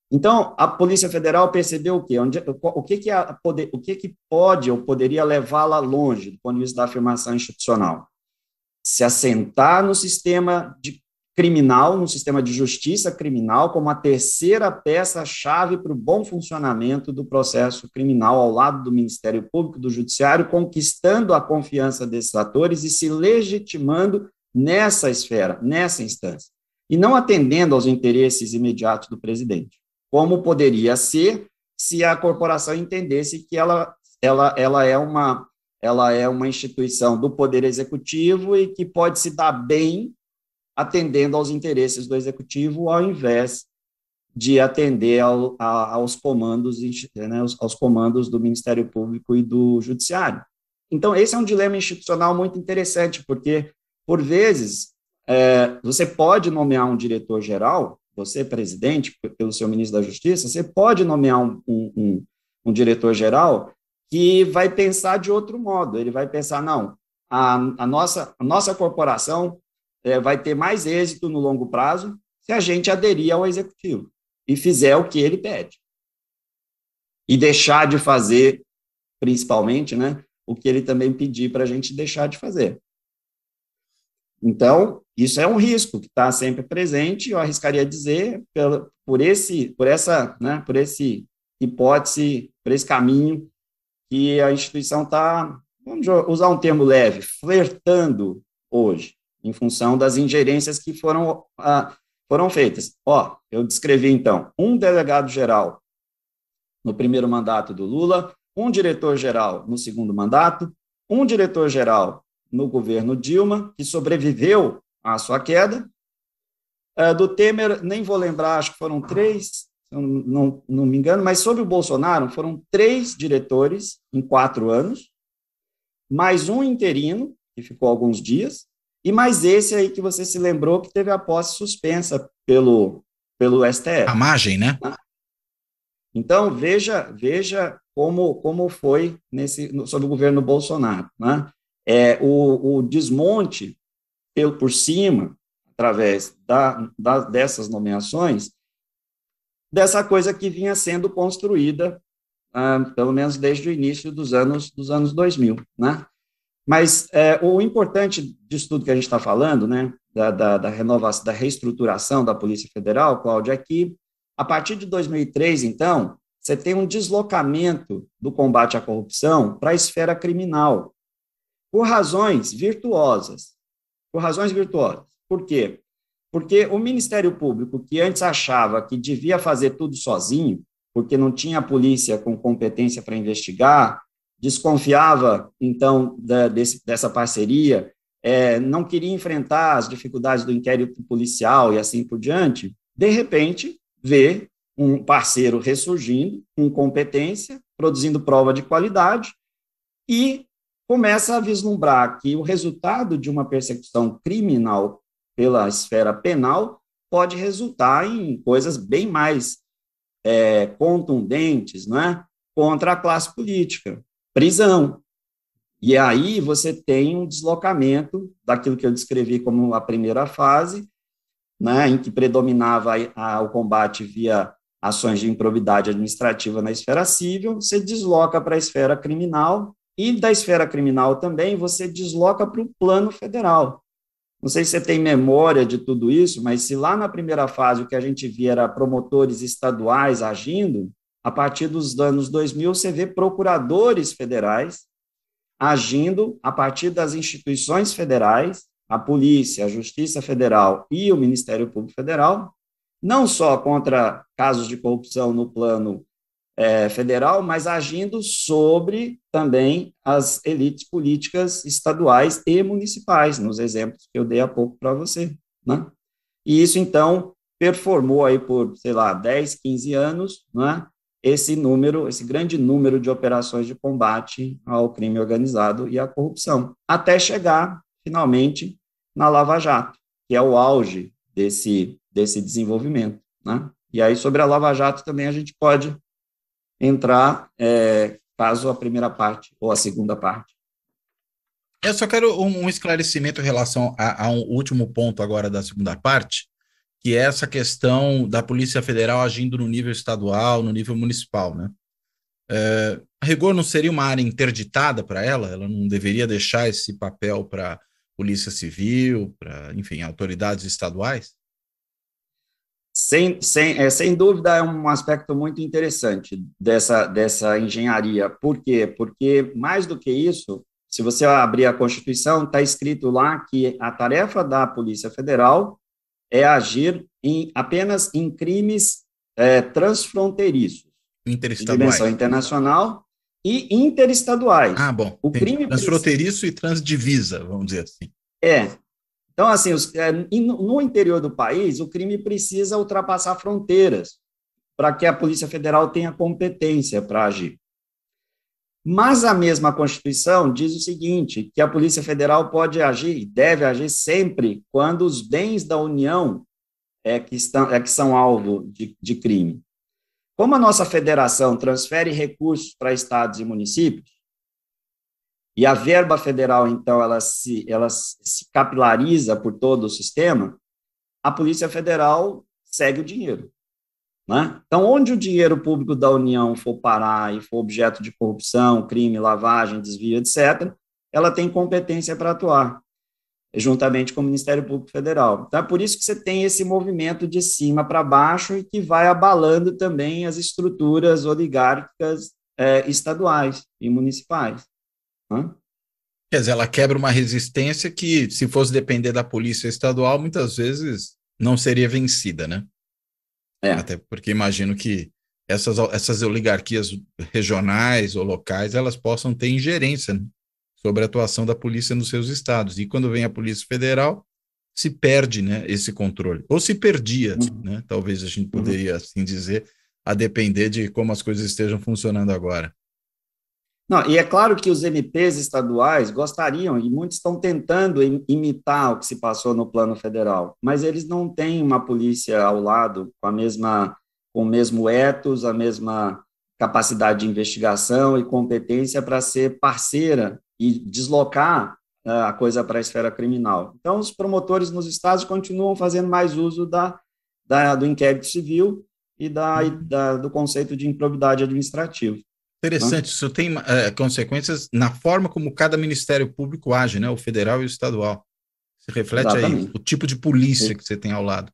Então, a Polícia Federal percebeu o quê? Onde, o, que que a, o que que pode ou poderia levá-la longe do ponto de vista da afirmação institucional? Se assentar no sistema de criminal, no sistema de justiça criminal, como a terceira peça-chave para o bom funcionamento do processo criminal, ao lado do Ministério Público, do Judiciário, conquistando a confiança desses atores e se legitimando nessa esfera, nessa instância, e não atendendo aos interesses imediatos do presidente como poderia ser se a corporação entendesse que ela, ela, ela é uma ela é uma instituição do poder executivo e que pode se dar bem atendendo aos interesses do executivo ao invés de atender ao, a, aos comandos né, aos, comandos do Ministério Público e do Judiciário. Então esse é um dilema institucional muito interessante porque por vezes é, você pode nomear um diretor geral você, é presidente, pelo seu ministro da Justiça, você pode nomear um, um, um diretor-geral que vai pensar de outro modo. Ele vai pensar, não, a, a nossa, a nossa corporação é, vai ter mais êxito no longo prazo se a gente aderir ao executivo e fizer o que ele pede. E deixar de fazer, principalmente, né, o que ele também pediu para a gente deixar de fazer. Então, isso é um risco que está sempre presente, eu arriscaria dizer, pelo por esse, por essa, né, por esse hipótese, por esse caminho que a instituição está, vamos usar um termo leve, flertando hoje, em função das ingerências que foram, ah, foram feitas. Ó, eu descrevi então um delegado geral no primeiro mandato do Lula, um diretor geral no segundo mandato, um diretor geral no governo Dilma, que sobreviveu à sua queda. É, do Temer, nem vou lembrar, acho que foram três, não, não me engano, mas sobre o Bolsonaro, foram três diretores em quatro anos, mais um interino, que ficou alguns dias, e mais esse aí que você se lembrou que teve a posse suspensa pelo, pelo STF. A margem, né? Ah. Então, veja veja como, como foi nesse, sobre o governo Bolsonaro. Né? É, o, o desmonte pelo, por cima, através da, da, dessas nomeações, dessa coisa que vinha sendo construída, ah, pelo menos desde o início dos anos, dos anos 2000, né? Mas é, o importante disso tudo que a gente está falando, né, da, da, da, renovação, da reestruturação da Polícia Federal, Cláudio, é que, a partir de 2003, então, você tem um deslocamento do combate à corrupção para a esfera criminal por razões virtuosas. Por razões virtuosas. Por quê? Porque o Ministério Público, que antes achava que devia fazer tudo sozinho, porque não tinha polícia com competência para investigar, desconfiava, então, da, desse, dessa parceria, é, não queria enfrentar as dificuldades do inquérito policial e assim por diante, de repente, vê um parceiro ressurgindo, com competência, produzindo prova de qualidade, e começa a vislumbrar que o resultado de uma persecução criminal pela esfera penal pode resultar em coisas bem mais é, contundentes, não é? Contra a classe política, prisão. E aí você tem um deslocamento daquilo que eu descrevi como a primeira fase, né, em que predominava a, a, o combate via ações de improbidade administrativa na esfera civil, você desloca para a esfera criminal, e da esfera criminal também você desloca para o plano federal. Não sei se você tem memória de tudo isso, mas se lá na primeira fase o que a gente via era promotores estaduais agindo, a partir dos anos 2000 você vê procuradores federais agindo a partir das instituições federais, a polícia, a Justiça Federal e o Ministério Público Federal, não só contra casos de corrupção no plano é, federal, mas agindo sobre também as elites políticas estaduais e municipais, nos exemplos que eu dei há pouco para você. Né? E isso, então, performou aí por, sei lá, 10, 15 anos, né? esse número, esse grande número de operações de combate ao crime organizado e à corrupção, até chegar, finalmente, na Lava Jato, que é o auge desse, desse desenvolvimento. Né? E aí, sobre a Lava Jato, também a gente pode entrar é, caso a primeira parte ou a segunda parte. Eu só quero um, um esclarecimento em relação a, a, um último ponto agora da segunda parte, que é essa questão da Polícia Federal agindo no nível estadual, no nível municipal, né? É, a rigor não seria uma área interditada para ela? Ela não deveria deixar esse papel para Polícia Civil, para, enfim, autoridades estaduais? Sem, sem, é, sem dúvida, é um aspecto muito interessante dessa, dessa engenharia. Por quê? Porque, mais do que isso, se você abrir a Constituição, está escrito lá que a tarefa da Polícia Federal é agir em, apenas em crimes é, transfronteiriços. Interestaduais. De dimensão internacional e interestaduais. Ah, bom. O crime transfronteiriço e transdivisa, vamos dizer assim. É, então, assim, os, é, no interior do país, o crime precisa ultrapassar fronteiras para que a Polícia Federal tenha competência para agir. Mas a mesma Constituição diz o seguinte: que a Polícia Federal pode agir e deve agir sempre quando os bens da União é que, estão, é que são alvo de, de crime. Como a nossa federação transfere recursos para estados e municípios, e a verba federal, então, ela se, ela se capilariza por todo o sistema, a Polícia Federal segue o dinheiro. Né? Então, onde o dinheiro público da União for parar e for objeto de corrupção, crime, lavagem, desvio, etc., ela tem competência para atuar, juntamente com o Ministério Público Federal. Então, é por isso que você tem esse movimento de cima para baixo e que vai abalando também as estruturas oligárquicas eh, estaduais e municipais. Né? Quer dizer, ela quebra uma resistência que, se fosse depender da polícia estadual, muitas vezes não seria vencida, né? É. Até porque imagino que essas, essas oligarquias regionais ou locais elas possam ter ingerência né, sobre a atuação da polícia nos seus estados. E quando vem a Polícia Federal, se perde né, esse controle. Ou se perdia, uhum. né? talvez a gente uhum. poderia assim dizer, a depender de como as coisas estejam funcionando agora. Não, e é claro que os MPs estaduais gostariam, e muitos estão tentando imitar o que se passou no plano federal, mas eles não têm uma polícia ao lado com a mesma com o mesmo ethos, a mesma capacidade de investigação e competência para ser parceira e deslocar né, a coisa para a esfera criminal. Então, os promotores nos estados continuam fazendo mais uso da, da do inquérito civil e da, uhum. da do conceito de improbidade administrativa. Interessante, isso tem é, consequências na forma como cada Ministério Público age, né? O federal e o estadual. Se reflete Exatamente. aí o tipo de polícia que você tem ao lado.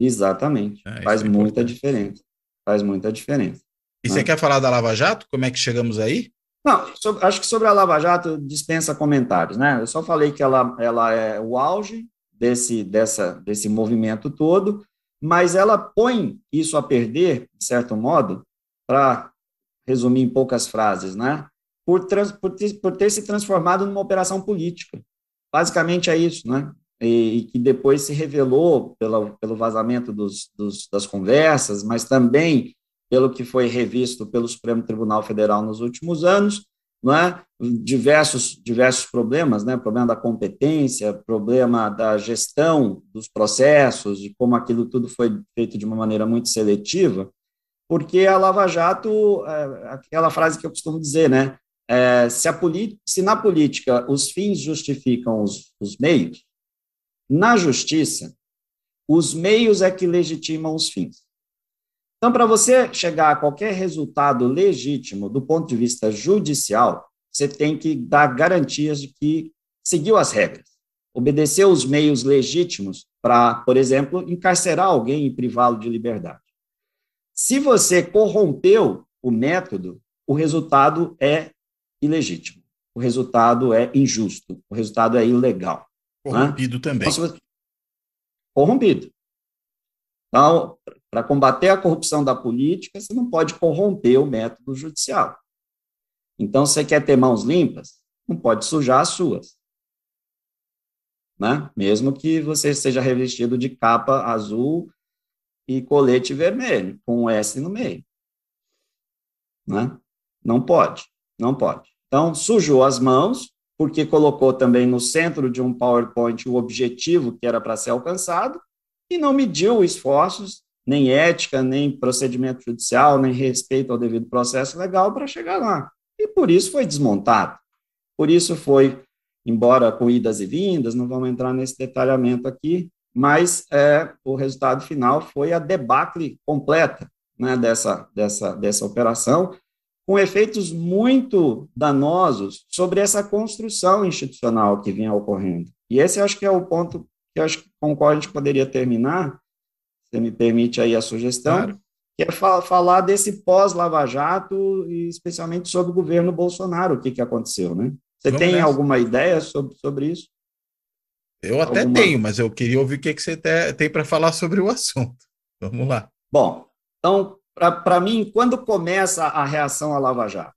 Exatamente. É, Faz é muita importante. diferença. Faz muita diferença. E você né? quer falar da Lava Jato? Como é que chegamos aí? Não, sobre, acho que sobre a Lava Jato dispensa comentários, né? Eu só falei que ela, ela é o auge desse, dessa, desse movimento todo, mas ela põe isso a perder, de certo modo, para resumir em poucas frases, né? Por, trans, por, ter, por ter se transformado numa operação política. Basicamente é isso, né? E, e que depois se revelou pelo vazamento dos, dos, das conversas, mas também pelo que foi revisto pelo Supremo Tribunal Federal nos últimos anos, não é? diversos, diversos problemas, né? problema da competência, problema da gestão dos processos, de como aquilo tudo foi feito de uma maneira muito seletiva, porque a Lava Jato, é, aquela frase que eu costumo dizer, né? É, se, a se na política os fins justificam os, os meios, na justiça, os meios é que legitimam os fins. Então, para você chegar a qualquer resultado legítimo do ponto de vista judicial, você tem que dar garantias de que seguiu as regras, obedeceu os meios legítimos para, por exemplo, encarcerar alguém e privá-lo de liberdade. Se você corrompeu o método, o resultado é ilegítimo, o resultado é injusto, o resultado é ilegal. Corrompido né? também. Então, corrompido. Então, para então, combater a corrupção da política, você não pode corromper o método judicial. Então, você quer ter mãos limpas? Não pode sujar as suas. Né? Mesmo que você seja revestido de capa azul e colete vermelho, com um S no meio. Né? Não pode, não pode. Então, sujou as mãos, porque colocou também no centro de um PowerPoint o objetivo que era para ser alcançado, e não mediu esforços, nem ética, nem procedimento judicial, nem respeito ao devido processo legal para chegar lá. E por isso foi desmontado. Por isso foi, embora com idas e vindas, não vamos entrar nesse detalhamento aqui, mas é, o resultado final foi a debacle completa né, dessa, dessa, dessa operação, com efeitos muito danosos sobre essa construção institucional que vinha ocorrendo. E esse acho que é o ponto que acho que com o qual a gente poderia terminar, se me permite aí a sugestão, claro. que é fa falar desse pós-Lava Jato e especialmente sobre o governo Bolsonaro, o que, que aconteceu, né? Você Vamos tem nessa. alguma ideia sobre, sobre isso? Eu até Alguma... tenho, mas eu queria ouvir o que, que você tem para falar sobre o assunto. Vamos lá. Bom, então, para mim, quando começa a reação à Lava Jato?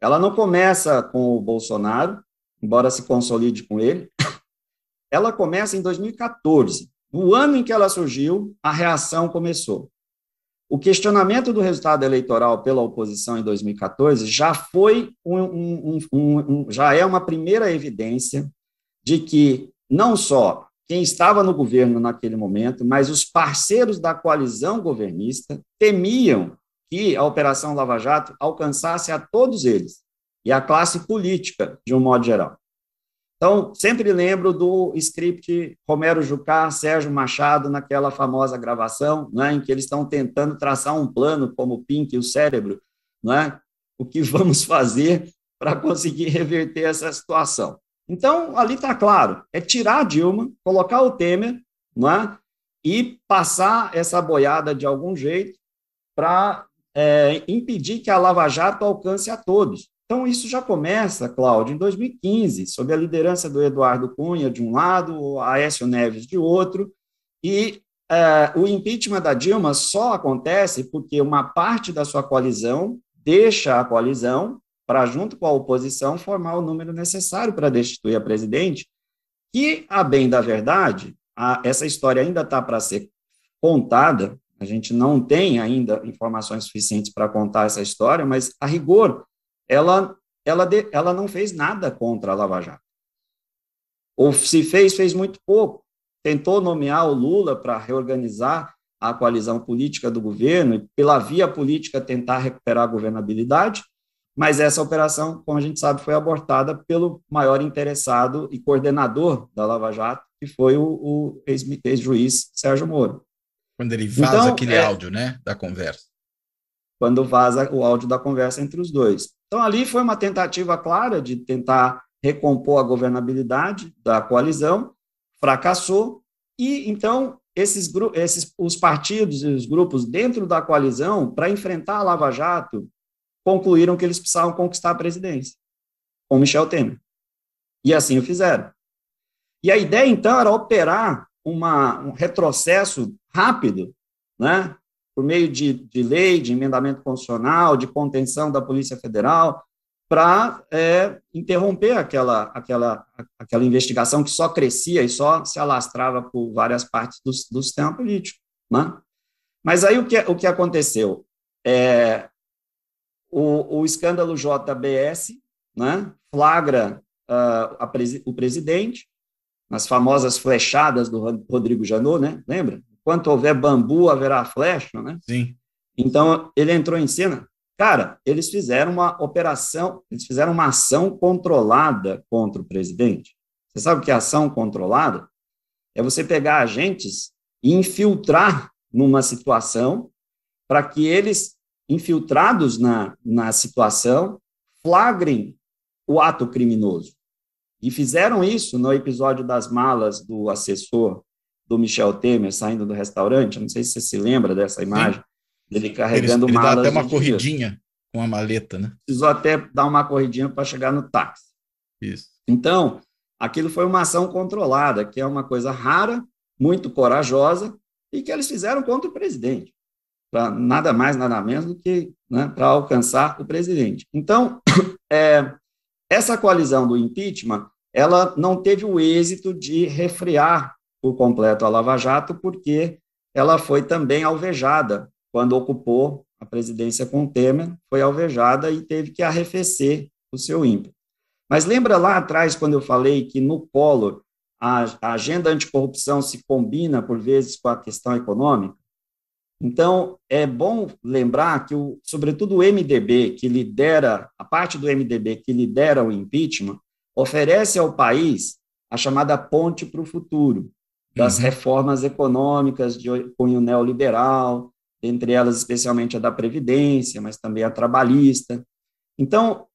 Ela não começa com o Bolsonaro, embora se consolide com ele. Ela começa em 2014. No ano em que ela surgiu, a reação começou. O questionamento do resultado eleitoral pela oposição em 2014 já foi um, um, um, já é uma primeira evidência de que não só quem estava no governo naquele momento, mas os parceiros da coalizão governista temiam que a Operação Lava Jato alcançasse a todos eles e a classe política, de um modo geral. Então, sempre lembro do script Romero Jucá, Sérgio Machado, naquela famosa gravação, né, em que eles estão tentando traçar um plano, como o Pink e o cérebro, né, o que vamos fazer para conseguir reverter essa situação. Então, ali está claro, é tirar a Dilma, colocar o Temer, não é? e passar essa boiada de algum jeito para é, impedir que a Lava Jato alcance a todos. Então, isso já começa, Cláudio, em 2015, sob a liderança do Eduardo Cunha, de um lado, Aécio Neves, de outro, e é, o impeachment da Dilma só acontece porque uma parte da sua coalizão deixa a coalizão para, junto com a oposição, formar o número necessário para destituir a presidente, e a bem da verdade, a, essa história ainda está para ser contada, a gente não tem ainda informações suficientes para contar essa história, mas, a rigor, ela, ela, de, ela não fez nada contra a Lava Jato. Ou se fez, fez muito pouco. Tentou nomear o Lula para reorganizar a coalizão política do governo e, pela via política, tentar recuperar a governabilidade, mas essa operação, como a gente sabe, foi abortada pelo maior interessado e coordenador da Lava Jato, que foi o, o ex-juiz Sérgio Moro. Quando ele vaza então, aquele é, áudio, né, da conversa. Quando vaza o áudio da conversa entre os dois. Então, ali foi uma tentativa clara de tentar recompor a governabilidade da coalizão, fracassou, e então esses, esses os partidos e os grupos dentro da coalizão, para enfrentar a Lava Jato, concluíram que eles precisavam conquistar a presidência com Michel Temer. E assim o fizeram. E a ideia, então, era operar uma, um retrocesso rápido, né, por meio de, de lei, de emendamento constitucional, de contenção da Polícia Federal, para é, interromper aquela, aquela, aquela investigação que só crescia e só se alastrava por várias partes do, do sistema político. Né? Mas aí o que, o que aconteceu? É, o, o escândalo JBS né, flagra uh, presi o presidente, nas famosas flechadas do Rodrigo Janot, né? lembra? Enquanto houver bambu, haverá flecha, né? Sim. Então, ele entrou em cena. Cara, eles fizeram uma operação, eles fizeram uma ação controlada contra o presidente. Você sabe o que é ação controlada? É você pegar agentes e infiltrar numa situação para que eles infiltrados na, na situação flagrem o ato criminoso. E fizeram isso no episódio das malas do assessor do Michel Temer saindo do restaurante. Não sei se você se lembra dessa imagem. Sim. Ele carregando ele, ele malas. Dá até uma corridinha dia. com a maleta, né? Precisou até dar uma corridinha para chegar no táxi. Isso. Então, aquilo foi uma ação controlada, que é uma coisa rara, muito corajosa, e que eles fizeram contra o presidente para nada mais, nada menos do que né, para alcançar o presidente. Então, é, essa coalizão do impeachment, ela não teve o êxito de refrear por completo a Lava Jato, porque ela foi também alvejada quando ocupou a presidência com Temer, foi alvejada e teve que arrefecer o seu ímpeto. Mas lembra lá atrás, quando eu falei que no Collor a, a agenda anticorrupção se combina, por vezes, com a questão econômica? Então, é bom lembrar que, o, sobretudo, o MDB, que lidera, a parte do MDB que lidera o impeachment, oferece ao país a chamada ponte para o futuro, das uhum. reformas econômicas de cunho neoliberal, entre elas especialmente a da Previdência, mas também a trabalhista. Então,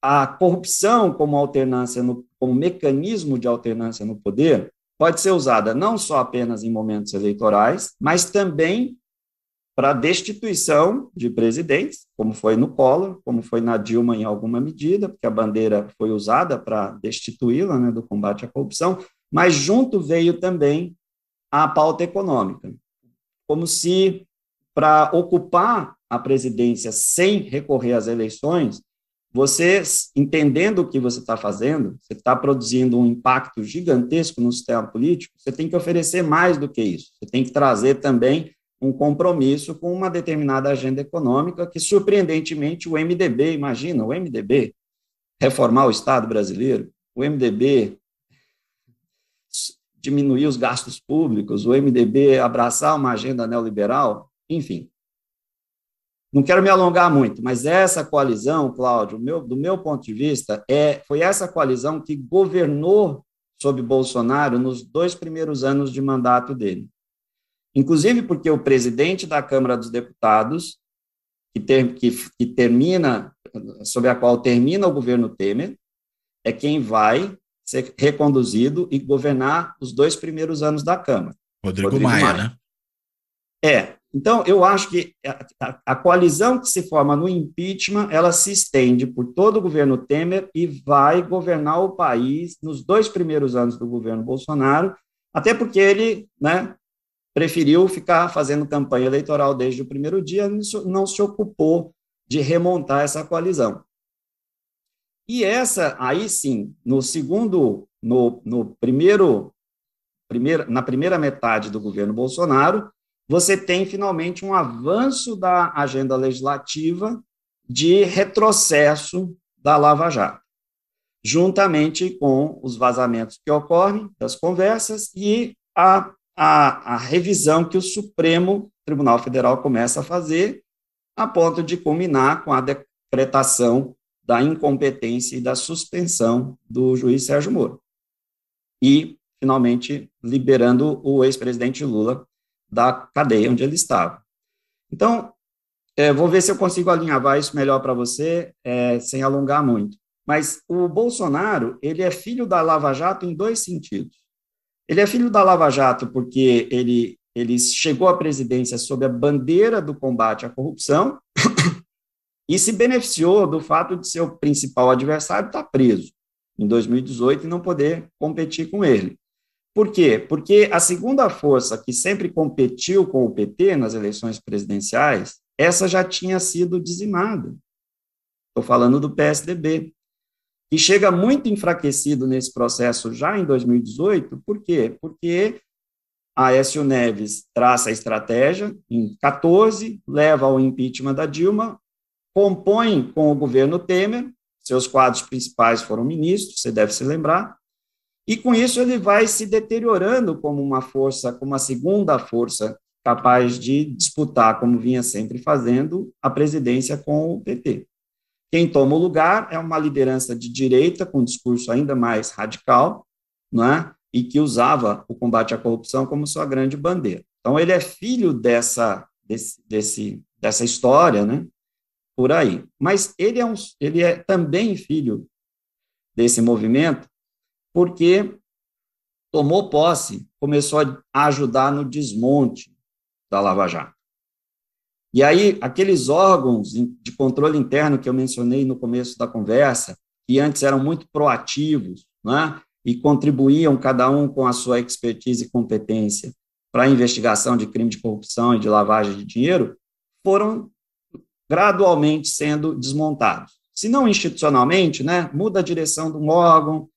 a corrupção como alternância, no, como mecanismo de alternância no poder, pode ser usada não só apenas em momentos eleitorais, mas também para destituição de presidentes, como foi no Collor, como foi na Dilma em alguma medida, porque a bandeira foi usada para destituí-la né, do combate à corrupção, mas junto veio também a pauta econômica, como se para ocupar a presidência sem recorrer às eleições, você, entendendo o que você está fazendo, você está produzindo um impacto gigantesco no sistema político, você tem que oferecer mais do que isso, você tem que trazer também um compromisso com uma determinada agenda econômica que, surpreendentemente, o MDB, imagina, o MDB reformar o Estado brasileiro, o MDB diminuir os gastos públicos, o MDB abraçar uma agenda neoliberal, enfim. Não quero me alongar muito, mas essa coalizão, Cláudio, meu, do meu ponto de vista, é, foi essa coalizão que governou sob Bolsonaro nos dois primeiros anos de mandato dele. Inclusive porque o presidente da Câmara dos Deputados, que, ter, que, que termina, sobre a qual termina o governo Temer, é quem vai ser reconduzido e governar os dois primeiros anos da Câmara. Rodrigo, Rodrigo Maia, Maia, né? É. Então, eu acho que a, a, a, coalizão que se forma no impeachment, ela se estende por todo o governo Temer e vai governar o país nos dois primeiros anos do governo Bolsonaro, até porque ele né, preferiu ficar fazendo campanha eleitoral desde o primeiro dia, não se ocupou de remontar essa coalizão. E essa, aí sim, no segundo, no, no primeiro, primeiro, na primeira metade do governo Bolsonaro, você tem finalmente um avanço da agenda legislativa de retrocesso da Lava Jato, juntamente com os vazamentos que ocorrem das conversas e a a, a revisão que o Supremo Tribunal Federal começa a fazer, a ponto de culminar com a decretação da incompetência e da suspensão do juiz Sérgio Moro. E, finalmente, liberando o ex-presidente Lula da cadeia onde ele estava. Então, é, vou ver se eu consigo alinhavar isso melhor para você, é, sem alongar muito. Mas o Bolsonaro, ele é filho da Lava Jato em dois sentidos. Ele é filho da Lava Jato porque ele, ele chegou à presidência sob a bandeira do combate à corrupção e se beneficiou do fato de seu principal adversário estar tá preso em 2018 e não poder competir com ele. Por quê? Porque a segunda força que sempre competiu com o PT nas eleições presidenciais, essa já tinha sido dizimada. Estou falando do PSDB que chega muito enfraquecido nesse processo já em 2018, por quê? Porque Aécio Neves traça a estratégia em 14, leva ao impeachment da Dilma, compõe com o governo Temer, seus quadros principais foram ministros, você deve se lembrar, e com isso ele vai se deteriorando como uma força, como uma segunda força capaz de disputar, como vinha sempre fazendo, a presidência com o PT. Quem toma o lugar é uma liderança de direita, com um discurso ainda mais radical, né, e que usava o combate à corrupção como sua grande bandeira. Então, ele é filho dessa, desse, desse, dessa história, né, por aí. Mas ele é, um, ele é também filho desse movimento, porque tomou posse, começou a ajudar no desmonte da Lava Jato. E aí, aqueles órgãos de controle interno que eu mencionei no começo da conversa, que antes eram muito proativos né, e contribuíam, cada um com a sua expertise e competência, para a investigação de crime de corrupção e de lavagem de dinheiro, foram gradualmente sendo desmontados. Se não institucionalmente, né, muda a direção de um órgão,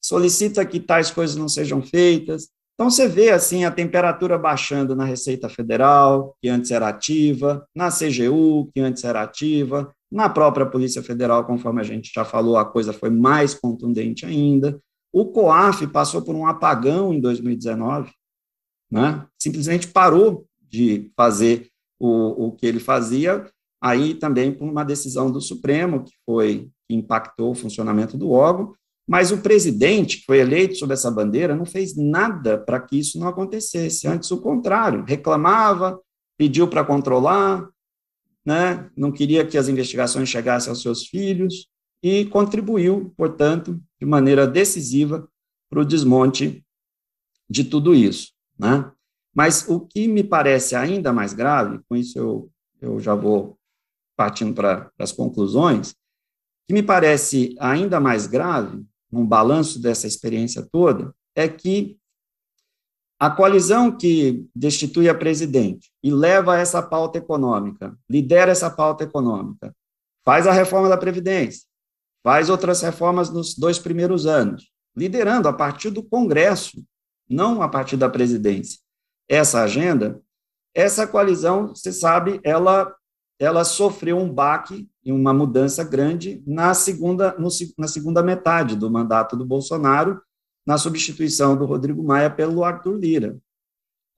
solicita que tais coisas não sejam feitas, então, você vê assim a temperatura baixando na Receita Federal, que antes era ativa, na CGU, que antes era ativa, na própria Polícia Federal, conforme a gente já falou, a coisa foi mais contundente ainda. O COAF passou por um apagão em 2019, né? simplesmente parou de fazer o, o que ele fazia, aí também por uma decisão do Supremo, que foi que impactou o funcionamento do órgão, mas o presidente, que foi eleito sob essa bandeira, não fez nada para que isso não acontecesse. Antes, o contrário, reclamava, pediu para controlar, né? não queria que as investigações chegassem aos seus filhos e contribuiu, portanto, de maneira decisiva para o desmonte de tudo isso. Né? Mas o que me parece ainda mais grave, com isso eu, eu já vou partindo para as conclusões, que me parece ainda mais grave num balanço dessa experiência toda, é que a coalizão que destitui a presidente e leva essa pauta econômica, lidera essa pauta econômica, faz a reforma da Previdência, faz outras reformas nos dois primeiros anos, liderando a partir do Congresso, não a partir da presidência, essa agenda, essa coalizão, você sabe, ela, ela sofreu um baque em uma mudança grande na segunda, no, na segunda metade do mandato do Bolsonaro, na substituição do Rodrigo Maia pelo Arthur Lira.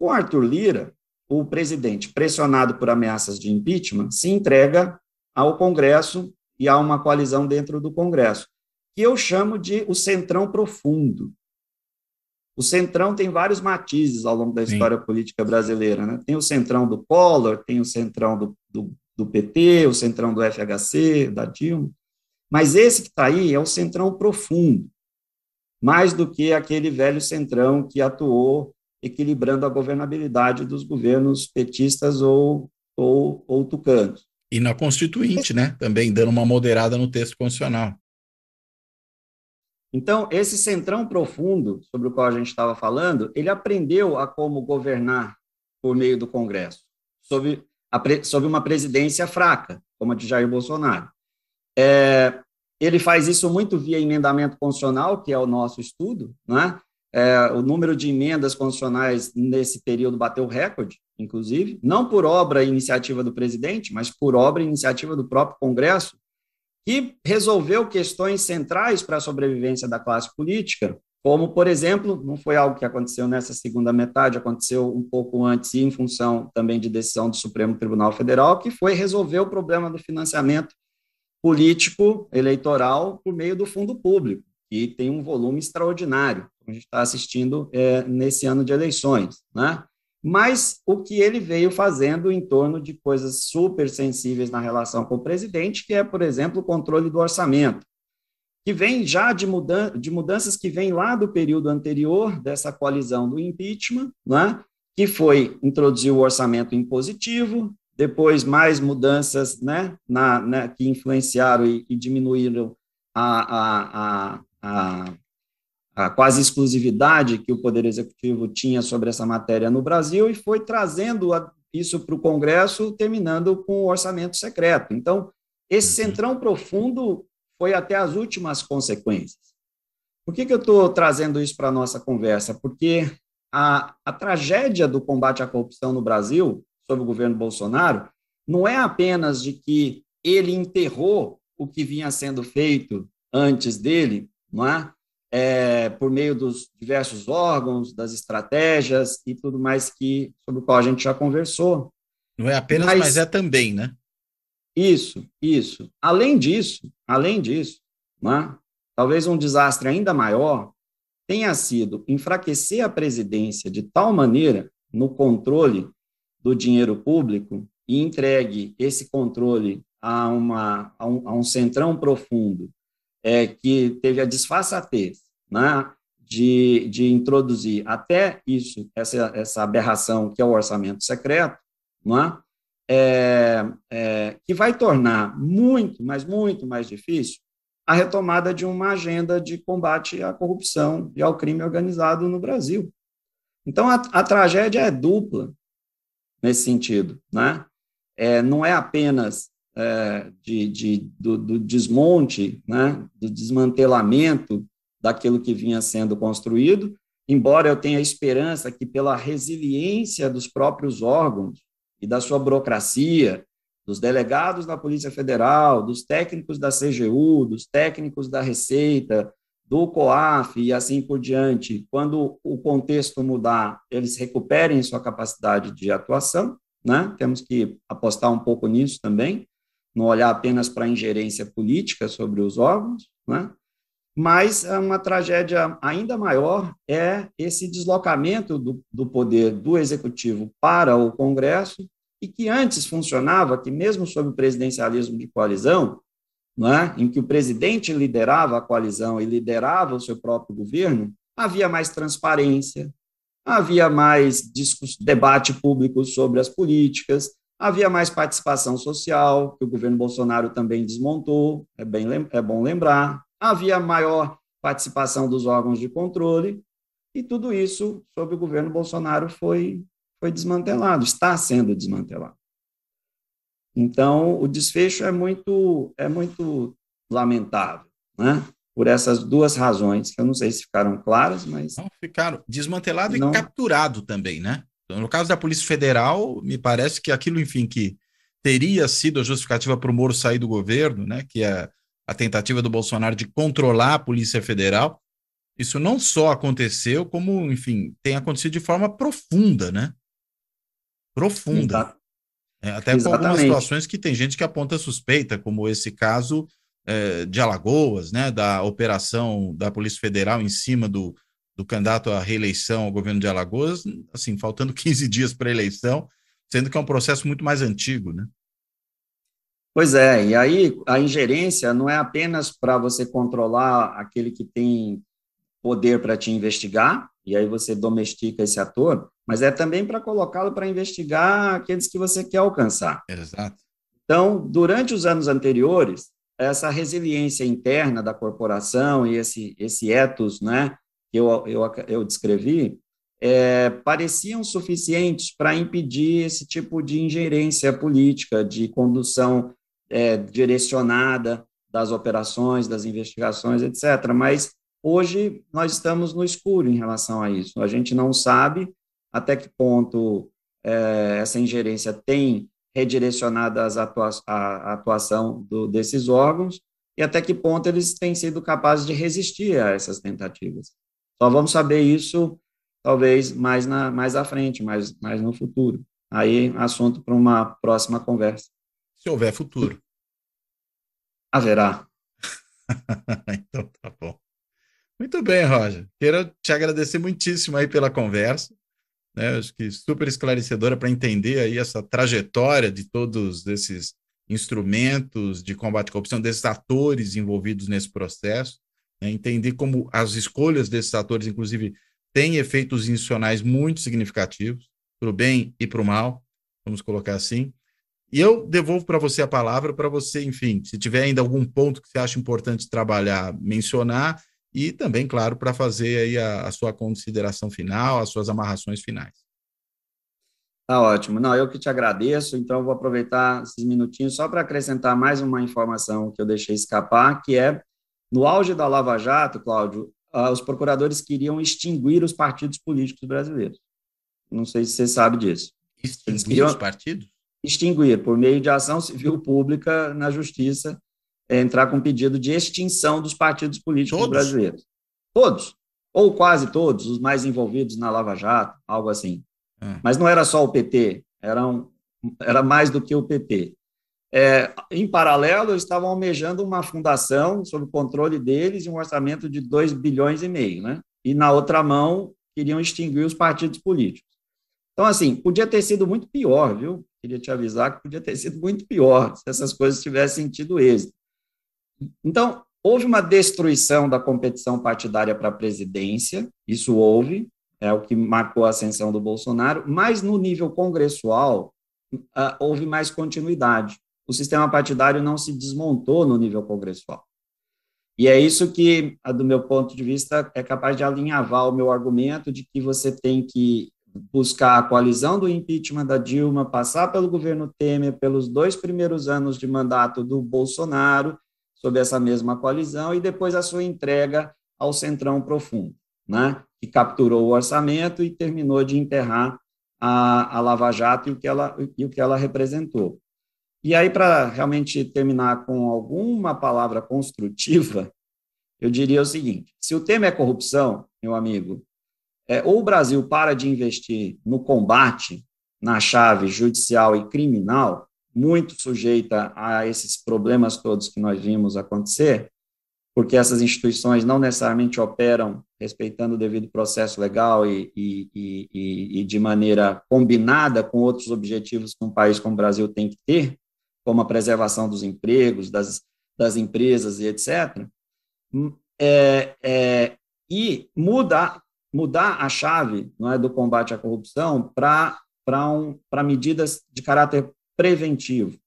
Com Arthur Lira, o presidente, pressionado por ameaças de impeachment, se entrega ao Congresso e há uma coalizão dentro do Congresso, que eu chamo de o centrão profundo. O centrão tem vários matizes ao longo da história Sim. política brasileira. Né? Tem o centrão do Collor, tem o centrão do, do do PT, o centrão do FHC, da Dilma, mas esse que está aí é o centrão profundo, mais do que aquele velho centrão que atuou equilibrando a governabilidade dos governos petistas ou, ou, ou tucanos. E na Constituinte, né? Também dando uma moderada no texto constitucional. Então, esse centrão profundo sobre o qual a gente estava falando, ele aprendeu a como governar por meio do Congresso, sob sob uma presidência fraca, como a de Jair Bolsonaro. É, ele faz isso muito via emendamento constitucional, que é o nosso estudo, né? É, o número de emendas constitucionais nesse período bateu recorde, inclusive, não por obra e iniciativa do presidente, mas por obra e iniciativa do próprio Congresso, que resolveu questões centrais para a sobrevivência da classe política, como, por exemplo, não foi algo que aconteceu nessa segunda metade, aconteceu um pouco antes e em função também de decisão do Supremo Tribunal Federal, que foi resolver o problema do financiamento político eleitoral por meio do fundo público, que tem um volume extraordinário, a gente está assistindo é, nesse ano de eleições, né? Mas o que ele veio fazendo em torno de coisas super sensíveis na relação com o presidente, que é, por exemplo, o controle do orçamento que vem já de, mudan de mudanças que vêm lá do período anterior, dessa colisão do impeachment, né? que foi introduzir o orçamento impositivo, depois mais mudanças né, na, né, que influenciaram e, e diminuíram a, a, a, a, quase exclusividade que o Poder Executivo tinha sobre essa matéria no Brasil e foi trazendo isso para o Congresso, terminando com o orçamento secreto. Então, esse uhum. centrão profundo foi até as últimas consequências. Por que, que eu estou trazendo isso para a nossa conversa? Porque a, a tragédia do combate à corrupção no Brasil, sob o governo Bolsonaro, não é apenas de que ele enterrou o que vinha sendo feito antes dele, não é? É, por meio dos diversos órgãos, das estratégias e tudo mais que sobre o qual a gente já conversou. Não é apenas, mas, mas é também, né? Isso, isso. Além disso, além disso, né, talvez um desastre ainda maior tenha sido enfraquecer a presidência de tal maneira no controle do dinheiro público e entregue esse controle a, uma, a, um, a um centrão profundo é, que teve a disfarçatez né, de, de introduzir até isso, essa, essa aberração que é o orçamento secreto, não é? é, é, que vai tornar muito, mas muito mais difícil a retomada de uma agenda de combate à corrupção e ao crime organizado no Brasil. Então, a, a tragédia é dupla nesse sentido. Né? É, não é apenas é, de, de, do, do desmonte, né? do desmantelamento daquilo que vinha sendo construído, embora eu tenha esperança que, pela resiliência dos próprios órgãos, e da sua burocracia, dos delegados da Polícia Federal, dos técnicos da CGU, dos técnicos da Receita, do COAF e assim por diante, quando o contexto mudar, eles recuperem sua capacidade de atuação, né? Temos que apostar um pouco nisso também, não olhar apenas para a ingerência política sobre os órgãos, né? Mas ah, uma tragédia ainda maior é esse deslocamento do, do, poder do executivo para o Congresso, e que antes funcionava, que mesmo sob o presidencialismo de coalizão, né, em que o presidente liderava a coalizão e liderava o seu próprio governo, havia mais transparência, havia mais debate público sobre as políticas, havia mais participação social, que o governo Bolsonaro também desmontou, é, bem, é bom lembrar, havia maior participação dos órgãos de controle, e tudo isso, sob o governo Bolsonaro, foi, foi desmantelado, está sendo desmantelado. Então, o desfecho é muito, é muito lamentável, né? por essas duas razões, que eu não sei se ficaram claras, mas... Não, ficaram. Desmantelado não... e capturado também, né? Então, no caso da Polícia Federal, me parece que aquilo, enfim, que teria sido a justificativa para o Moro sair do governo, né, que é a tentativa do Bolsonaro de controlar a Polícia Federal, isso não só aconteceu, como, enfim, tem acontecido de forma profunda, né? Profunda. É, até Exatamente. com algumas situações que tem gente que aponta suspeita, como esse caso é, de Alagoas, né? Da operação da Polícia Federal em cima do, do candidato à reeleição ao governo de Alagoas, assim, faltando 15 dias para a eleição, sendo que é um processo muito mais antigo, né? Pois é, e aí a ingerência não é apenas para você controlar aquele que tem poder para te investigar, e aí você domestica esse ator, mas é também para colocá-lo para investigar aqueles que você quer alcançar. Exato. Então, durante os anos anteriores, essa resiliência interna da corporação e esse, esse ethos né, que eu, eu, eu descrevi, é, pareciam suficientes para impedir esse tipo de ingerência política, de condução é, direcionada das operações, das investigações, etc. Mas hoje nós estamos no escuro em relação a isso. A gente não sabe até que ponto é, essa ingerência tem redirecionado atua a atuação do, desses órgãos e até que ponto eles têm sido capazes de resistir a essas tentativas. Só vamos saber isso talvez mais, na, mais à frente, mais, mais no futuro. Aí, assunto para uma próxima conversa se houver futuro. Haverá. então tá bom. Muito bem, Roger. Quero te agradecer muitíssimo aí pela conversa. Né? Acho que super esclarecedora para entender aí essa trajetória de todos esses instrumentos de combate à corrupção, desses atores envolvidos nesse processo. Né? Entender como as escolhas desses atores, inclusive, têm efeitos institucionais muito significativos, para o bem e para o mal, vamos colocar assim. E eu devolvo para você a palavra, para você, enfim, se tiver ainda algum ponto que você acha importante trabalhar, mencionar, e também, claro, para fazer aí a, a, sua consideração final, as suas amarrações finais. Tá ótimo. Não, eu que te agradeço, então vou aproveitar esses minutinhos só para acrescentar mais uma informação que eu deixei escapar, que é, no auge da Lava Jato, Cláudio, ah, os procuradores queriam extinguir os partidos políticos brasileiros. Não sei se você sabe disso. Extinguir queriam... os partidos? extinguir, por meio de ação civil pública na justiça, é, entrar com pedido de extinção dos partidos políticos todos? brasileiros. Todos, ou quase todos, os mais envolvidos na Lava Jato, algo assim. É. Mas não era só o PT, eram, era mais do que o PT. É, em paralelo, eles estavam almejando uma fundação sob o controle deles e um orçamento de 2 bilhões e meio, né? E na outra mão, queriam extinguir os partidos políticos. Então, assim, podia ter sido muito pior, viu? Queria te avisar que podia ter sido muito pior se essas coisas tivessem tido êxito. Então, houve uma destruição da competição partidária para a presidência, isso houve, é o que marcou a ascensão do Bolsonaro, mas no nível congressual ah, houve mais continuidade. O sistema partidário não se desmontou no nível congressual. E é isso que, do meu ponto de vista, é capaz de alinhavar o meu argumento de que você tem que buscar a coalizão do impeachment da Dilma, passar pelo governo Temer, pelos dois primeiros anos de mandato do Bolsonaro, sob essa mesma coalizão, e depois a sua entrega ao Centrão Profundo, né? que capturou o orçamento e terminou de enterrar a, a Lava Jato e o, que ela, e o que ela representou. E aí, para realmente terminar com alguma palavra construtiva, eu diria o seguinte: se o tema é corrupção, meu amigo, é, ou o Brasil para de investir no combate na chave judicial e criminal, muito sujeita a esses problemas todos que nós vimos acontecer, porque essas instituições não necessariamente operam respeitando o devido processo legal e, e, e, e de maneira combinada com outros objetivos que um país como o Brasil tem que ter, como a preservação dos empregos, das, das empresas e etc. Hum, é, é, e muda mudar a chave não é, do combate à corrupção para um, para medidas de caráter preventivo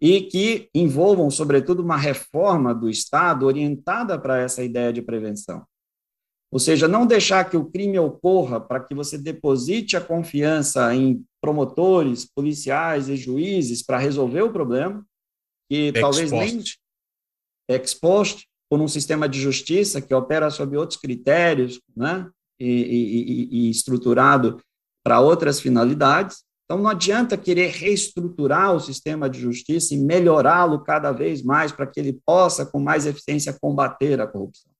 e que envolvam, sobretudo, uma reforma do Estado orientada para essa ideia de prevenção. Ou seja, não deixar que o crime ocorra para que você deposite a confiança em promotores, policiais e juízes para resolver o problema, que talvez nem exposto, por um sistema de justiça que opera sob outros critérios, né? E, e, e estruturado para outras finalidades. Então, não adianta querer reestruturar o sistema de justiça e melhorá-lo cada vez mais para que ele possa, com mais eficiência, combater a corrupção.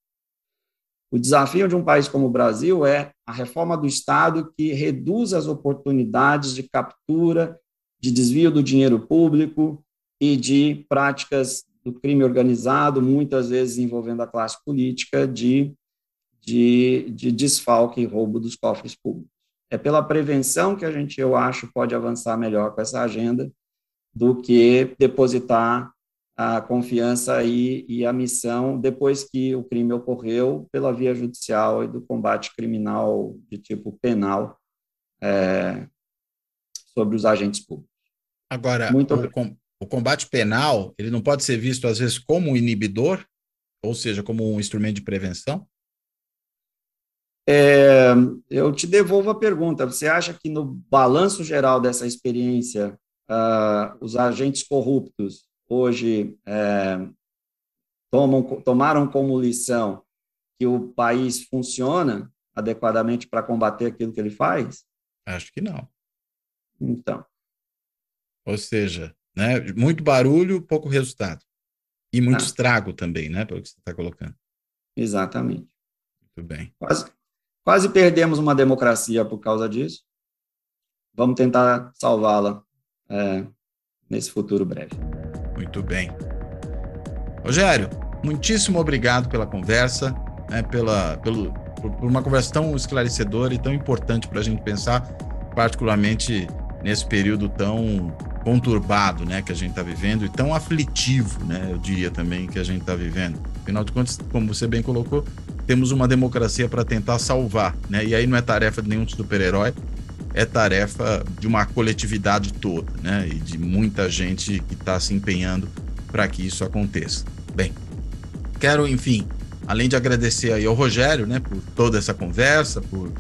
O desafio de um país como o Brasil é a reforma do Estado que reduz as oportunidades de captura, de desvio do dinheiro público e de práticas do crime organizado, muitas vezes envolvendo a classe política, de, de, de desfalque e roubo dos cofres públicos. É pela prevenção que a gente, eu acho, pode avançar melhor com essa agenda do que depositar a confiança e, e a missão depois que o crime ocorreu pela via judicial e do combate criminal de tipo penal é, sobre os agentes públicos. Agora, Muito o, com, o combate penal ele não pode ser visto às vezes como um inibidor, ou seja, como um instrumento de prevenção? É, eu te devolvo a pergunta. Você acha que no balanço geral dessa experiência, uh, os agentes corruptos hoje é, tomam, tomaram como lição que o país funciona adequadamente para combater aquilo que ele faz? Acho que não. Então. Ou seja, né? Muito barulho, pouco resultado. E muito ah. estrago também, né? Pelo que você está colocando. Exatamente. Muito bem. Quase, quase perdemos uma democracia por causa disso. Vamos tentar salvá-la é, nesse futuro breve. Muito bem. Rogério, muitíssimo obrigado pela conversa, né, pela, pelo, por uma conversa tão esclarecedora e tão importante para a gente pensar, particularmente nesse período tão conturbado, né, que a gente está vivendo e tão aflitivo, né, eu diria também que a gente está vivendo. Afinal de contas, como você bem colocou, temos uma democracia para tentar salvar, né? E aí não é tarefa de nenhum super-herói, é tarefa de uma coletividade toda, né? E de muita gente que está se empenhando para que isso aconteça. Bem, quero, enfim, além de agradecer aí ao Rogério, né, por toda essa conversa, por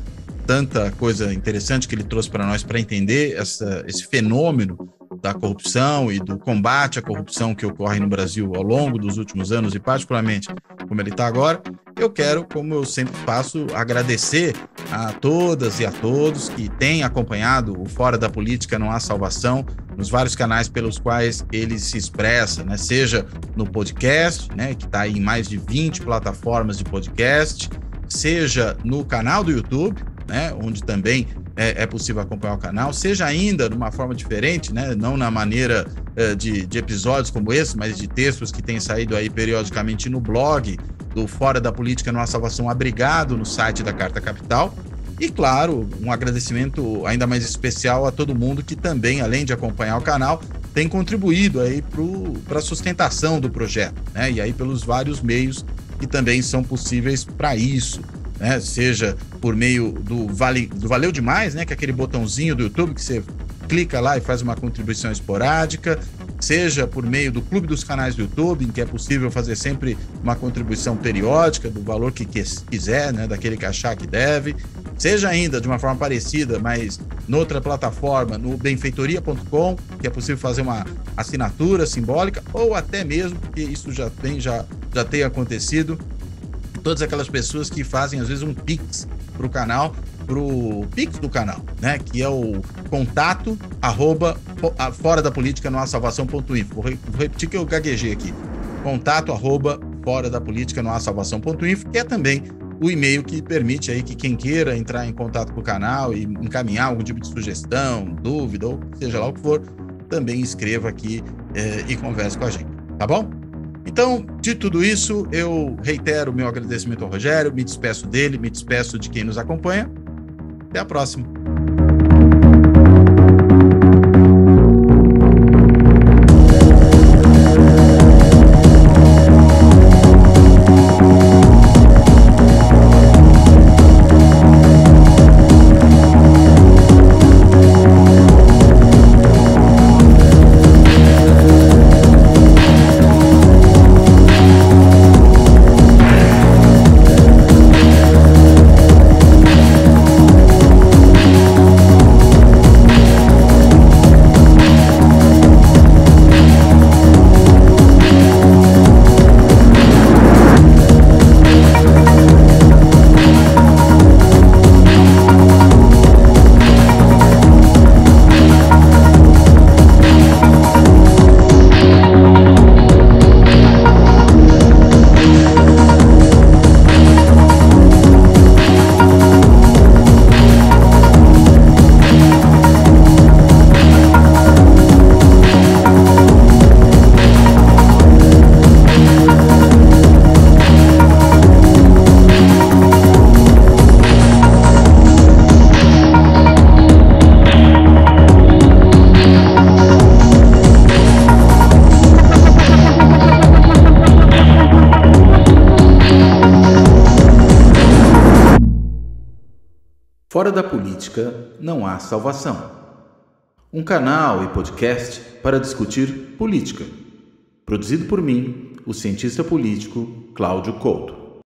tanta coisa interessante que ele trouxe para nós para entender essa, esse fenômeno da corrupção e do combate à corrupção que ocorre no Brasil ao longo dos últimos anos e, particularmente, como ele está agora, eu quero, como eu sempre faço, agradecer a todas e a todos que têm acompanhado o Fora da Política Não Há Salvação nos vários canais pelos quais ele se expressa, né? seja no podcast, né? que está em mais de 20 plataformas de podcast, seja no canal do YouTube, né? Onde também é, é, possível acompanhar o canal, seja ainda de uma forma diferente, né? Não na maneira é, de, de episódios como esse, mas de textos que têm saído aí periodicamente no blog do Fora da Política Há Salvação Abrigado no site da Carta Capital. E claro, um agradecimento ainda mais especial a todo mundo que também, além de acompanhar o canal, tem contribuído aí para a sustentação do projeto, né? E aí pelos vários meios que também são possíveis para isso né? Seja por meio do, vale, do Valeu Demais, né? Que é aquele botãozinho do YouTube que você clica lá e faz uma contribuição esporádica, seja por meio do Clube dos Canais do YouTube, em que é possível fazer sempre uma contribuição periódica do valor que quiser, né, daquele que achar que deve, seja ainda de uma forma parecida, mas noutra plataforma, no benfeitoria.com, que é possível fazer uma assinatura simbólica, ou até mesmo, porque isso já tem, já, já tem acontecido, todas aquelas pessoas que fazem, às vezes, um pix para o canal, para o pix do canal, né? Que é o contato arroba fora da política no salvação.info. Vou, vou repetir que eu gaguejei aqui. Contato arroba fora da política no salvação.info, que é também o e-mail que permite aí que quem queira entrar em contato com o canal e encaminhar algum tipo de sugestão, dúvida ou seja lá o que for, também escreva aqui eh, e converse com a gente, tá bom? Então, de tudo isso, eu reitero meu agradecimento ao Rogério, me despeço dele, me despeço de quem nos acompanha. Até a próxima. não há salvação. Um canal e podcast para discutir política. Produzido por mim, o cientista político Cláudio Couto.